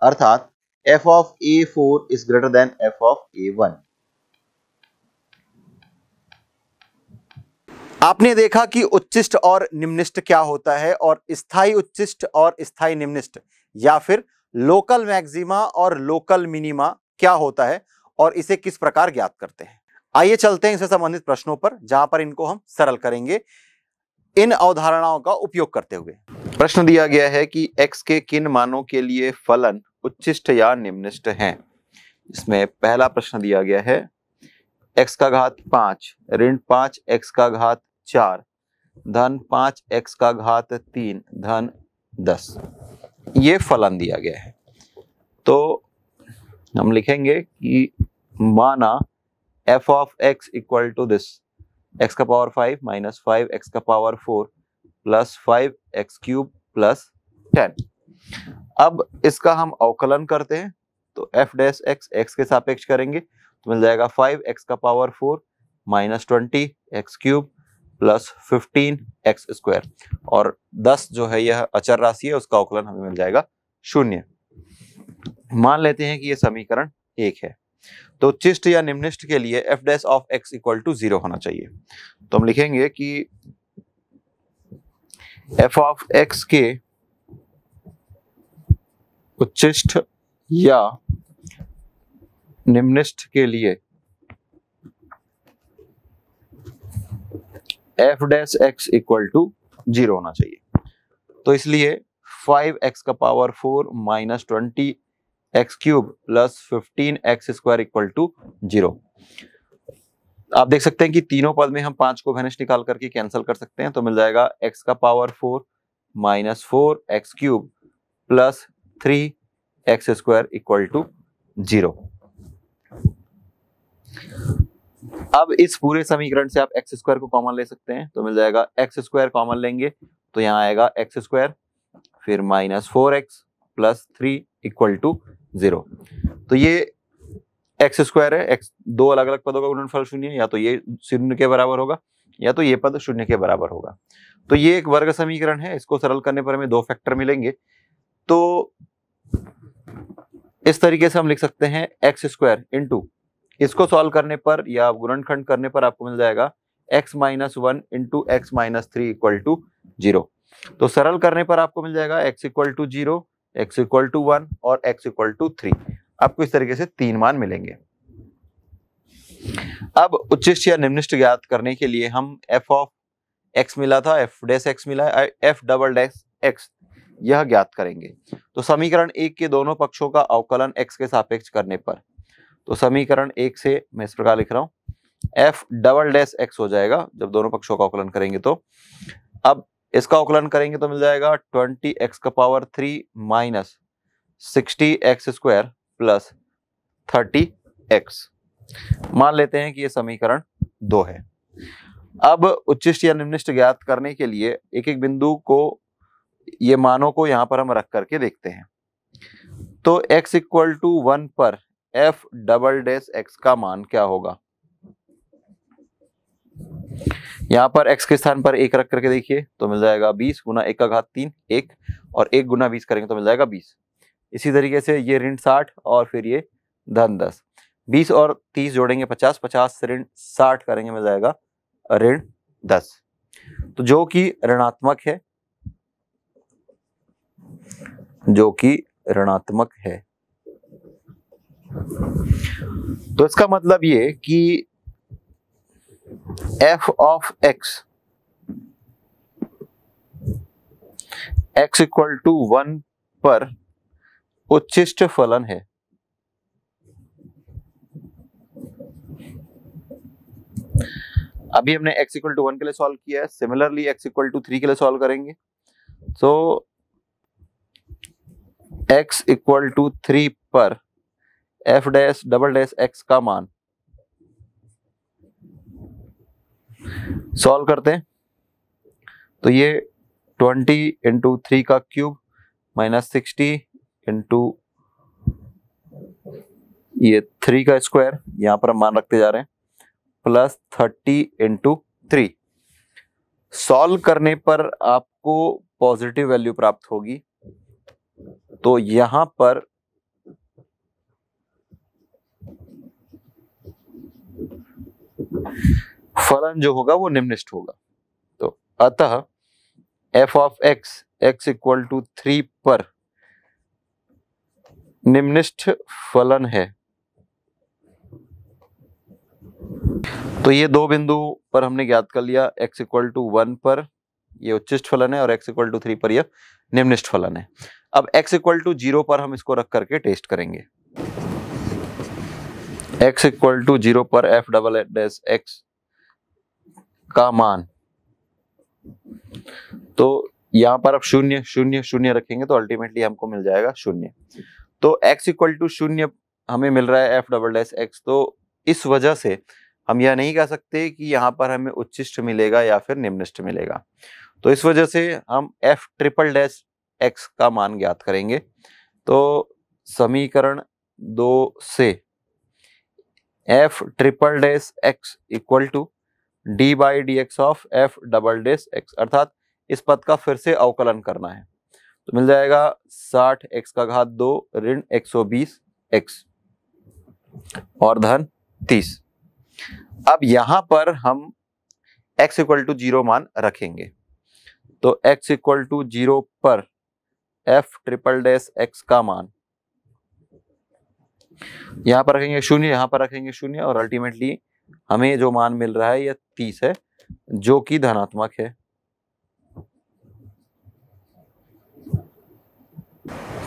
अर्थात f of a four is greater than f of a one आपने देखा कि उच्चिष्ट और निम्निष्ट क्या होता है और स्थाई उच्चिष्ट और स्थाई निम्निष्ट या फिर लोकल मैक्सिमा और लोकल मिनिमा क्या होता है और इसे किस प्रकार ज्ञात करते हैं आइए चलते हैं इससे संबंधित प्रश्नों पर जहां पर इनको हम सरल करेंगे इन अवधारणाओं का उपयोग करते हुए प्रश्न दिया गया है कि x के किन मानों के लिए फलन उच्चिष्ट या निम्निष्ट हैं इसमें पहला प्रश्न दिया गया है x का घात पांच ऋण पांच एक्स का घात चार धन पांच एक्स का घात तीन धन दस ये फलन दिया गया है तो हम लिखेंगे कि माना f of x equal to this x का power five minus five x का power four plus five x cube plus ten अब इसका हम अवकलन करते हैं तो एफ डैश एक्स एक्स के सापेक्ष करेंगे तो मिल जाएगा फाइव एक्स का power four minus twenty x cube plus fifteen x square और दस जो है यह अचर राशि है उसका अवकलन हमें मिल जाएगा शून्य मान लेते हैं कि यह समीकरण एक है तो चिस्ट या निम्निष्ट के लिए f dash of x equal to zero होना चाहिए तो हम लिखेंगे कि एफ ऑफ एक्स के उच्चिष्ट या निम्निष्ट के लिए f dash x equal to zero होना चाहिए तो इसलिए फाइव एक्स का power four minus twenty x cube plus fifteen x square equal to zero आप देख सकते हैं कि तीनों पद में हम पांच को घनिष्ठ निकाल करके कैंसिल कर सकते हैं तो मिल जाएगा x का power four minus four x cube plus three x square equal to zero अब इस पूरे समीकरण से आप एक्स स्क्वायर को कॉमन ले सकते हैं तो मिल जाएगा एक्स स्क्वायर कॉमन लेंगे तो यहाँ आएगा एक्स स्क्वायर फिर minus four x plus three equal to zero तो ये एक्स स्क्वायर है एक्स दो अलग अलग पदों का गुणनफल शून्य या तो ये शून्य के बराबर होगा या तो ये पद शून्य के बराबर होगा तो ये एक वर्ग समीकरण है इसको सरल करने पर हमें दो फैक्टर मिलेंगे तो इस तरीके से हम लिख सकते हैं एक्स स्क्वायर इंटू इसको सॉल्व करने पर या गुणनखंड करने पर आपको मिल जाएगा x minus one into x minus three equal to zero तो सरल करने पर आपको मिल जाएगा x equal to zero x equal to one और एक्स इक्वल टू थ्री आपको इस तरीके से तीन मान मिलेंगे अब उच्चिष्ट या निम्निष्ट ज्ञात करने के लिए हम एफ ऑफ एक्स मिला था एफ डैश एक्स मिला है एफ डबल डैश एक्स यह ज्ञात करेंगे तो समीकरण एक के दोनों पक्षों का अवकलन एक्स के सापेक्ष करने पर तो समीकरण एक से मैं इस प्रकार लिख रहा हूँ एफ डबल डैश एक्स हो जाएगा जब दोनों पक्षों का अवकलन करेंगे तो अब इसका अवकलन करेंगे तो मिल जाएगा ट्वेंटी एक्स का power three minus sixty x square plus thirty x मान लेते हैं कि यह समीकरण दो है अब उच्चिष्ट या निम्निष्ट ज्ञात करने के लिए एक एक बिंदु को ये मानों को यहां पर हम रख करके देखते हैं तो x इक्वल टू वन पर एफ डबल डैश एक्स का मान क्या होगा यहां पर x के स्थान पर एक रख करके देखिए तो मिल जाएगा बीस गुना एक का घात तीन एक और एक गुना बीस करेंगे तो मिल जाएगा बीस इसी तरीके से ये ऋण साठ और फिर ये धन दस बीस और तीस जोड़ेंगे पचास पचास ऋण साठ करेंगे मिल जाएगा ऋण दस तो जो कि ऋणात्मक है जो कि ऋणात्मक है तो इसका मतलब ये कि f of x x equal to one पर उच्चिष्ट फलन है अभी हमने x इक्वल टू वन के लिए सॉल्व किया है similarly x equal to three के लिए सॉल्व करेंगे तो so, x equal to three पर f dash double dash x का मान सॉल्व करते हैं तो ये 20 इंटू थ्री का क्यूब माइनस सिक्सटी इंटू ये थ्री का स्क्वायर यहां पर हम मान रखते जा रहे हैं plus thirty into three solve करने पर आपको पॉजिटिव वैल्यू प्राप्त होगी तो यहां पर फलन जो होगा वो निम्निष्ट होगा तो अतः f of x x equal to three पर निम्निष्ठ फलन है तो ये दो बिंदु पर हमने ज्ञात कर लिया x इक्वल टू वन पर ये उच्चिष्ट फलन है और x इक्वल टू थ्री पर यह निम्निष्ट फलन है अब x इक्वल टू जीरो पर हम इसको रख करके टेस्ट करेंगे एक्स इक्वल टू जीरो पर एफ डबल डैश एक्स का मान तो यहाँ पर आप शून्य शून्य शून्य रखेंगे तो अल्टीमेटली हमको मिल जाएगा शून्य तो x इक्वल टू शून्य हमें मिल रहा है f डबल डैश x तो इस वजह से हम यह नहीं कह सकते कि यहाँ पर हमें उच्चिष्ट मिलेगा या फिर निम्निष्ट मिलेगा तो इस वजह से हम एफ ट्रिपल डैश एक्स का मान ज्ञात करेंगे तो समीकरण दो से f triple dash x equal to d by d x of f double dash x अर्थात इस पद का फिर से अवकलन करना है तो मिल जाएगा साठ एक्स का घात दो ऋण एक सौ बीस एक्स और धन तीस अब यहां पर हम x इक्वल टू जीरो मान रखेंगे तो x इक्वल टू जीरो पर f ट्रिपल डेस x का मान यहाँ पर रखेंगे शून्य यहाँ पर रखेंगे शून्य और अल्टीमेटली हमें जो मान मिल रहा है यह तीस है जो कि धनात्मक है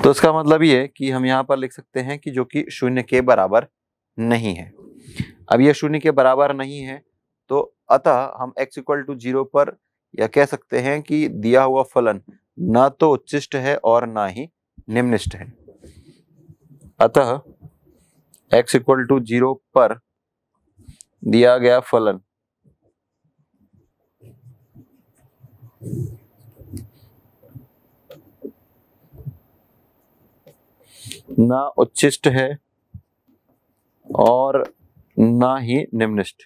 तो इसका मतलब ये कि हम यहाँ पर लिख सकते हैं कि जो कि शून्य के बराबर नहीं है अब यह शून्य के बराबर नहीं है तो अतः हम x इक्वल टू जीरो पर यह कह सकते हैं कि दिया हुआ फलन ना तो उच्चिष्ट है और ना ही निम्निष्ट है अतः एक्स इक्वल टू जीरो पर दिया गया फलन ना उच्चिष्ट है और ना ही निम्निष्ट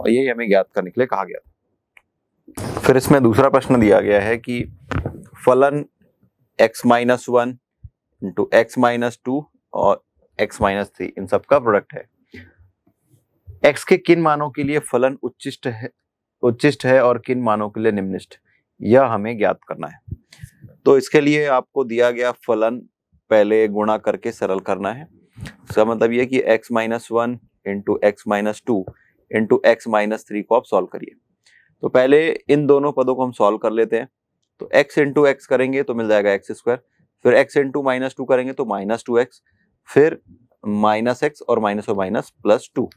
और यही हमें ज्ञात करने के लिए कहा गया फिर इसमें दूसरा प्रश्न दिया गया है कि फलन x minus one into x minus two और एक्स माइनस थ्री इन सब का प्रोडक्ट है एक्स के किन मानों के लिए फलन उच्चिष्ट है उच्चिष्ट है और किन मानों के लिए निम्निष्ट यह हमें ज्ञात करना है तो इसके लिए आपको दिया गया फलन पहले गुणा करके सरल करना है इसका मतलब यह कि x minus one into x minus two into x minus three को आप सॉल्व करिए तो पहले इन दोनों पदों को हम सॉल्व कर लेते हैं तो x इंटू एक्स करेंगे तो मिल जाएगा एक्स स्क्वायर फिर x इंटू माइनस टू करेंगे तो माइनस टू एक्स फिर माइनस एक्स और माइनस और माइनस प्लस टू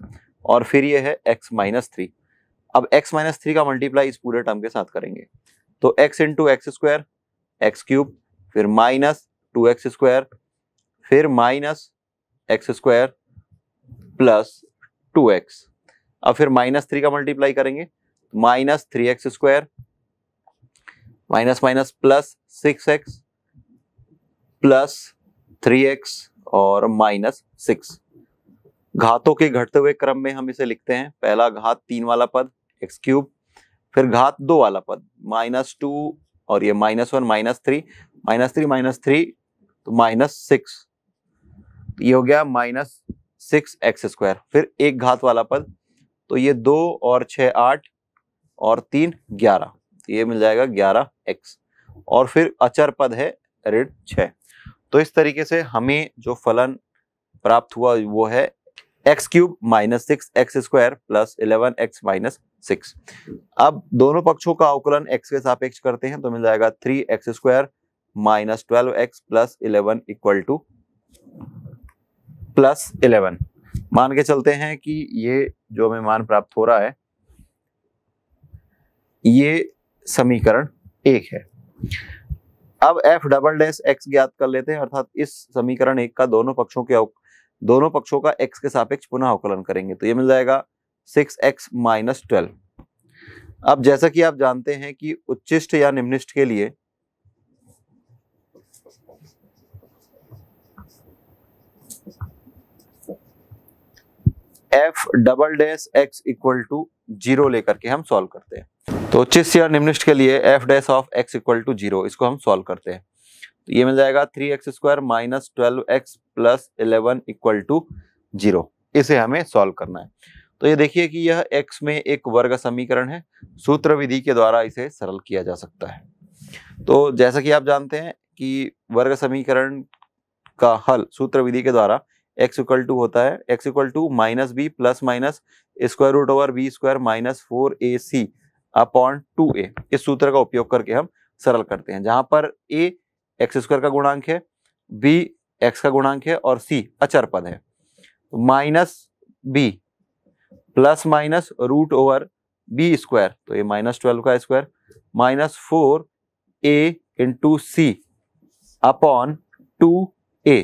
और फिर ये है x माइनस थ्री अब x माइनस थ्री का मल्टीप्लाई इस पूरे टर्म के साथ करेंगे तो x into x square x cube फिर माइनस टू एक्स स्क्वायर फिर minus x square plus two x अब फिर माइनस थ्री का मल्टीप्लाई करेंगे minus three x square minus minus plus six x plus three x और माइनस सिक्स घातों के घटते हुए क्रम में हम इसे लिखते हैं पहला घात तीन वाला पद एक्स क्यूब फिर घात दो वाला पद माइनस टू और ये minus one minus three minus three minus three तो माइनस सिक्स ये हो गया माइनस सिक्स एक्स स्क्वायर फिर एक घात वाला पद तो ये दो और छ आठ और तीन ग्यारह तो ये मिल जाएगा ग्यारह एक्स और फिर अचर पद है ऋण छ तो इस तरीके से हमें जो फलन प्राप्त हुआ वो है x cube minus six x square plus eleven x minus six अब दोनों पक्षों का अवकलन x के सापेक्ष करते हैं तो मिल जाएगा three x square minus twelve x plus eleven equal to plus eleven मान के चलते हैं कि ये जो हमें मान प्राप्त हो रहा है ये समीकरण एक है अब एफ डबल डैश एक्स ज्ञात कर लेते हैं अर्थात इस समीकरण एक का दोनों पक्षों के दोनों पक्षों का एक्स के सापेक्ष पुनः अवकलन करेंगे तो ये मिल जाएगा सिक्स एक्स माइनस ट्वेल्व अब जैसा कि आप जानते हैं कि उच्चिष्ट या निम्निष्ट के लिए f double dash x equal to zero लेकर के हम सॉल्व करते हैं तो चिस या निम्निष्ट के लिए f dash of x equal to zero इसको हम सॉल्व करते हैं तो ये मिल जाएगा three x square minus twelve x plus eleven equal to zero इसे हमें सॉल्व करना है तो ये देखिए कि यह x में एक वर्ग समीकरण है सूत्र विधि के द्वारा इसे सरल किया जा सकता है तो जैसा कि आप जानते हैं कि वर्ग समीकरण का हल सूत्र विधि के द्वारा x इक्वल टू होता है x equal to minus b plus minus square root over b square minus four a c upon two a इस सूत्र का उपयोग करके हम सरल करते हैं जहां पर ए एक्स स्क्वायर का गुणांक है बी एक्स का गुणांक है और सी अचर पद है तो minus b plus minus root over b square तो ये माइनस ट्वेल्व का square minus four a into c upon two a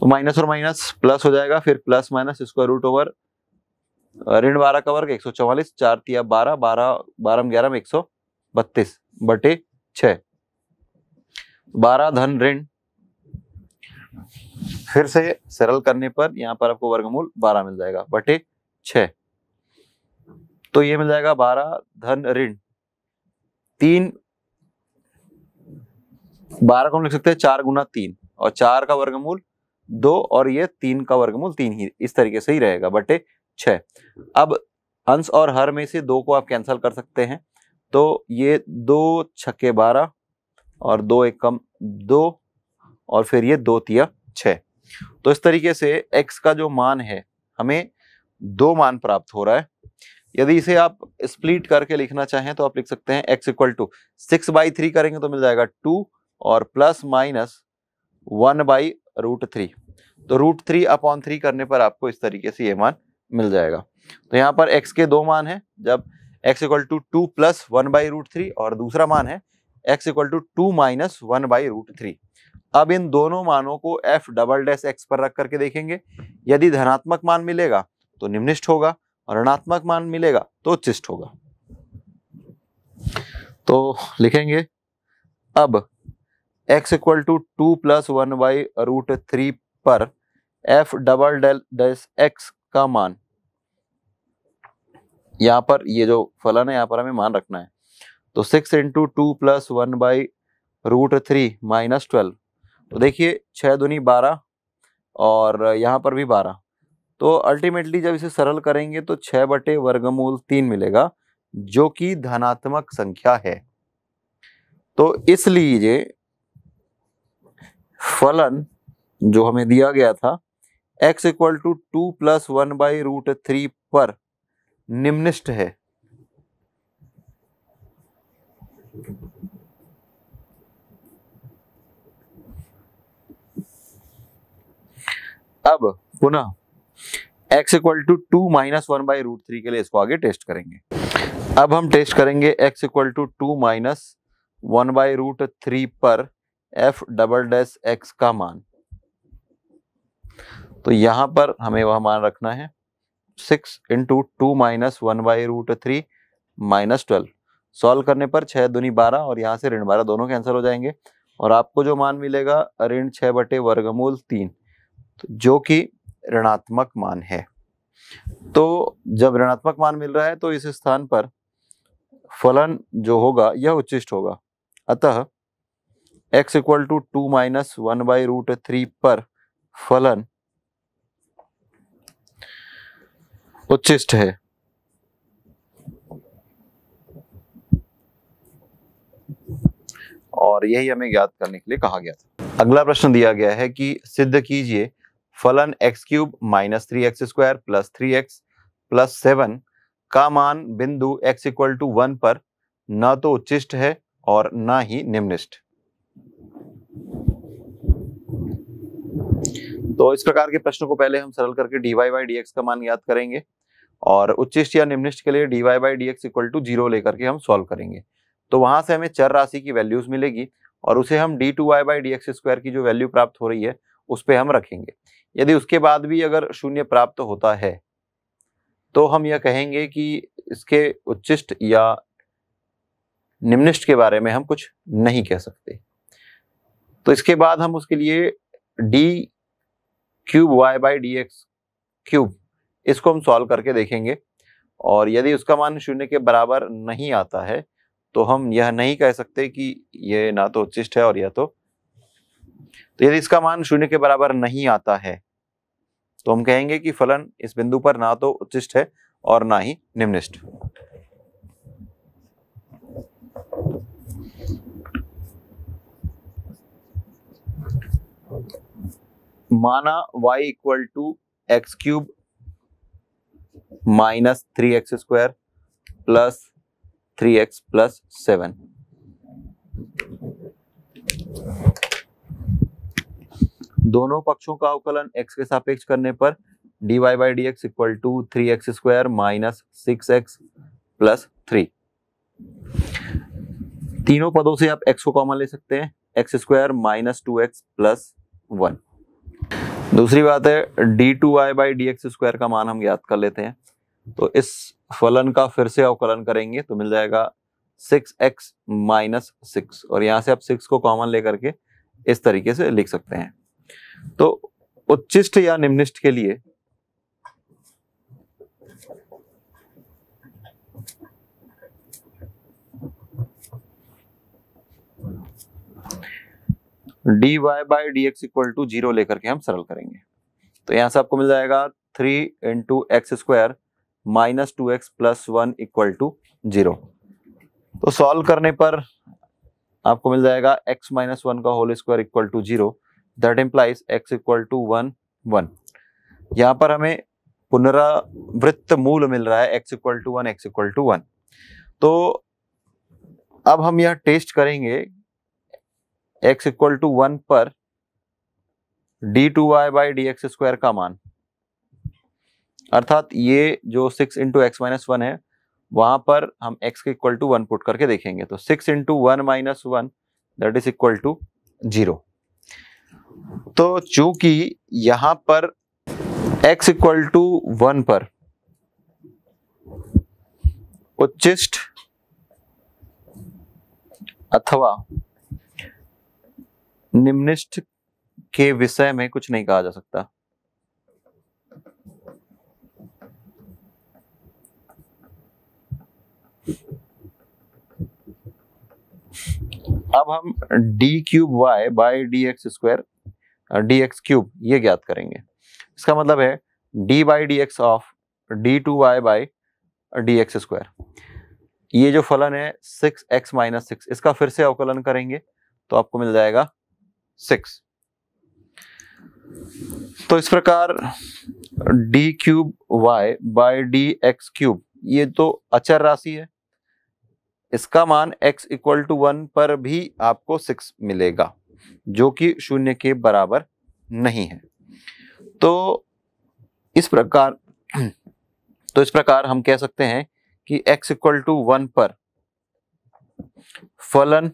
तो माइनस और माइनस प्लस हो जाएगा फिर plus minus square root over ऋण बारह का वर्ग एक सौ चौवालीस चार तिया बारह बारह बारह ग्यारह में एक सौ बत्तीस बटे छ बारह धन ऋण फिर से सरल करने पर यहाँ पर आपको वर्गमूल बारह मिल जाएगा बटे छ तो ये मिल जाएगा बारह धन ऋण तीन बारह को हम लिख सकते हैं चार गुना तीन और चार का वर्गमूल दो और ये तीन का वर्गमूल तीन ही इस तरीके से ही रहेगा बटे छः अब अंश और हर में से दो को आप कैंसिल कर सकते हैं तो ये दो छक्के बारह और दो एक कम दो और फिर ये दो तिया छः तो इस तरीके से x का जो मान है हमें दो मान प्राप्त हो रहा है यदि इसे आप स्प्लिट करके लिखना चाहें तो आप लिख सकते हैं x equal to six by three करेंगे तो मिल जाएगा टू और plus minus one by root three तो रूट थ्री अपॉन थ्री करने पर आपको इस तरीके से ये मान मिल जाएगा तो यहाँ पर x के दो मान है जब x equal to two plus one by root three और दूसरा मान है x equal to two minus one by root three अब इन दोनों मानों को f डबल डैश x पर रख करके देखेंगे यदि धनात्मक मान मिलेगा तो निम्निष्ठ होगा और ऋणात्मक मान मिलेगा तो चिष्ट होगा तो लिखेंगे अब x equal to two plus one by root three पर f डबल डैश एक्स का मान यहाँ पर ये जो फलन है यहाँ पर हमें मान रखना है तो six into two plus one by root three minus twelve तो देखिए छः दुनी बारह और यहाँ पर भी बारह तो अल्टीमेटली जब इसे सरल करेंगे तो छः बटे वर्गमूल तीन मिलेगा जो कि धनात्मक संख्या है तो इसलिए फलन जो हमें दिया गया था x equal to two plus one by root three पर निम्निष्ट है अब पुनः x equal to two minus one by root three के लिए इसको आगे टेस्ट करेंगे अब हम टेस्ट करेंगे x equal to two minus one by root three पर f डबल डैश x का मान तो यहां पर हमें वह मान रखना है six into two minus one by root three minus twelve solve करने पर छः दुनी बारह और यहाँ से ऋण बारह दोनों कैंसिल हो जाएंगे और आपको जो मान मिलेगा ऋण छः बटे वर्गमूल तीन जो कि ऋणात्मक मान है तो जब ऋणात्मक मान मिल रहा है तो इस स्थान पर फलन जो होगा यह उच्चिष्ट होगा अतः x equal to two minus one by root three पर फलन उच्चिष्ट है और यही हमें ज्ञात करने के लिए कहा गया था अगला प्रश्न दिया गया है कि सिद्ध कीजिए फलन x cube minus three x square plus three x plus seven का मान बिंदु एक्स इक्वल टू वन पर न तो उच्चिष्ट है और न ही निम्निष्ट तो इस प्रकार के प्रश्न को पहले हम सरल करके d y y d x का मान याद करेंगे और उच्चिष्ट या निम्निष्ट के लिए d y by d x equal to zero लेकर के हम सॉल्व करेंगे तो वहाँ से हमें चर राशि की वैल्यूज़ मिलेगी और उसे हम d two y by d x square की जो वैल्यू प्राप्त हो रही है उस पर हम रखेंगे यदि उसके बाद भी अगर शून्य प्राप्त होता है तो हम यह कहेंगे कि इसके उच्चिष्ट या निम्निष्ट के बारे में हम कुछ नहीं कह सकते तो इसके बाद हम उसके लिए d cube y by d x cube इसको हम सॉल्व करके देखेंगे और यदि उसका मान शून्य के बराबर नहीं आता है तो हम यह नहीं कह सकते कि यह ना तो उच्चिष्ट है और यह तो तो यदि इसका मान शून्य के बराबर नहीं आता है तो हम कहेंगे कि फलन इस बिंदु पर ना तो उच्चिष्ट है और ना ही निम्निष्ट माना y equal to x cube minus three x square plus three x plus seven दोनों पक्षों का अवकलन x के सापेक्ष करने पर dy y by d x equal to three x square minus six x plus three तीनों पदों से आप x को कॉमन ले सकते हैं x square minus two x plus one दूसरी बात है d two y by d x square का मान हम याद कर लेते हैं तो इस फलन का फिर से अवकलन करेंगे तो मिल जाएगा सिक्स एक्स माइनस सिक्स और यहाँ से आप सिक्स को कॉमन लेकर के इस तरीके से लिख सकते हैं तो उच्चिष्ट या निम्निष्ट के लिए d y by d x equal to zero लेकर के हम सरल करेंगे तो यहां से आपको मिल जाएगा three into x square minus two x plus one equal to zero तो सॉल्व करने पर आपको मिल जाएगा एक्स माइनस वन का whole square equal to zero that implies x equal to one one यहाँ पर हमें पुनरावृत्त मूल मिल रहा है x equal to one x equal to one तो अब हम यह टेस्ट करेंगे एक्स इक्वल टू वन पर d two y by d x square का मान अर्थात ये जो six into x minus one है वहाँ पर हम x के इक्वल टू वन पुट करके देखेंगे तो six into one minus one that is equal to zero तो चूंकि यहाँ पर x इक्वल टू वन पर उच्चिष्ट अथवा निम्निष्ठ के विषय में कुछ नहीं कहा जा सकता अब हम d cube y by d x square d x cube ये ज्ञात करेंगे इसका मतलब है d by d x of d two y by d x square ये जो फलन है सिक्स एक्स माइनस सिक्स इसका फिर से अवकलन करेंगे तो आपको मिल जाएगा सिक्स तो इस प्रकार d cube y by d x cube ये तो अचर राशि है इसका मान x इक्वल टू वन पर भी आपको सिक्स मिलेगा जो कि शून्य के बराबर नहीं है तो इस प्रकार तो इस प्रकार हम कह सकते हैं कि x इक्वल टू वन पर फलन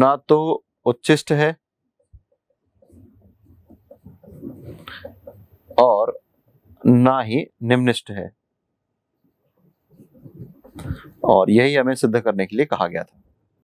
ना तो उच्चिष्ट है और ना ही निम्निष्ट है और यही हमें सिद्ध करने के लिए कहा गया था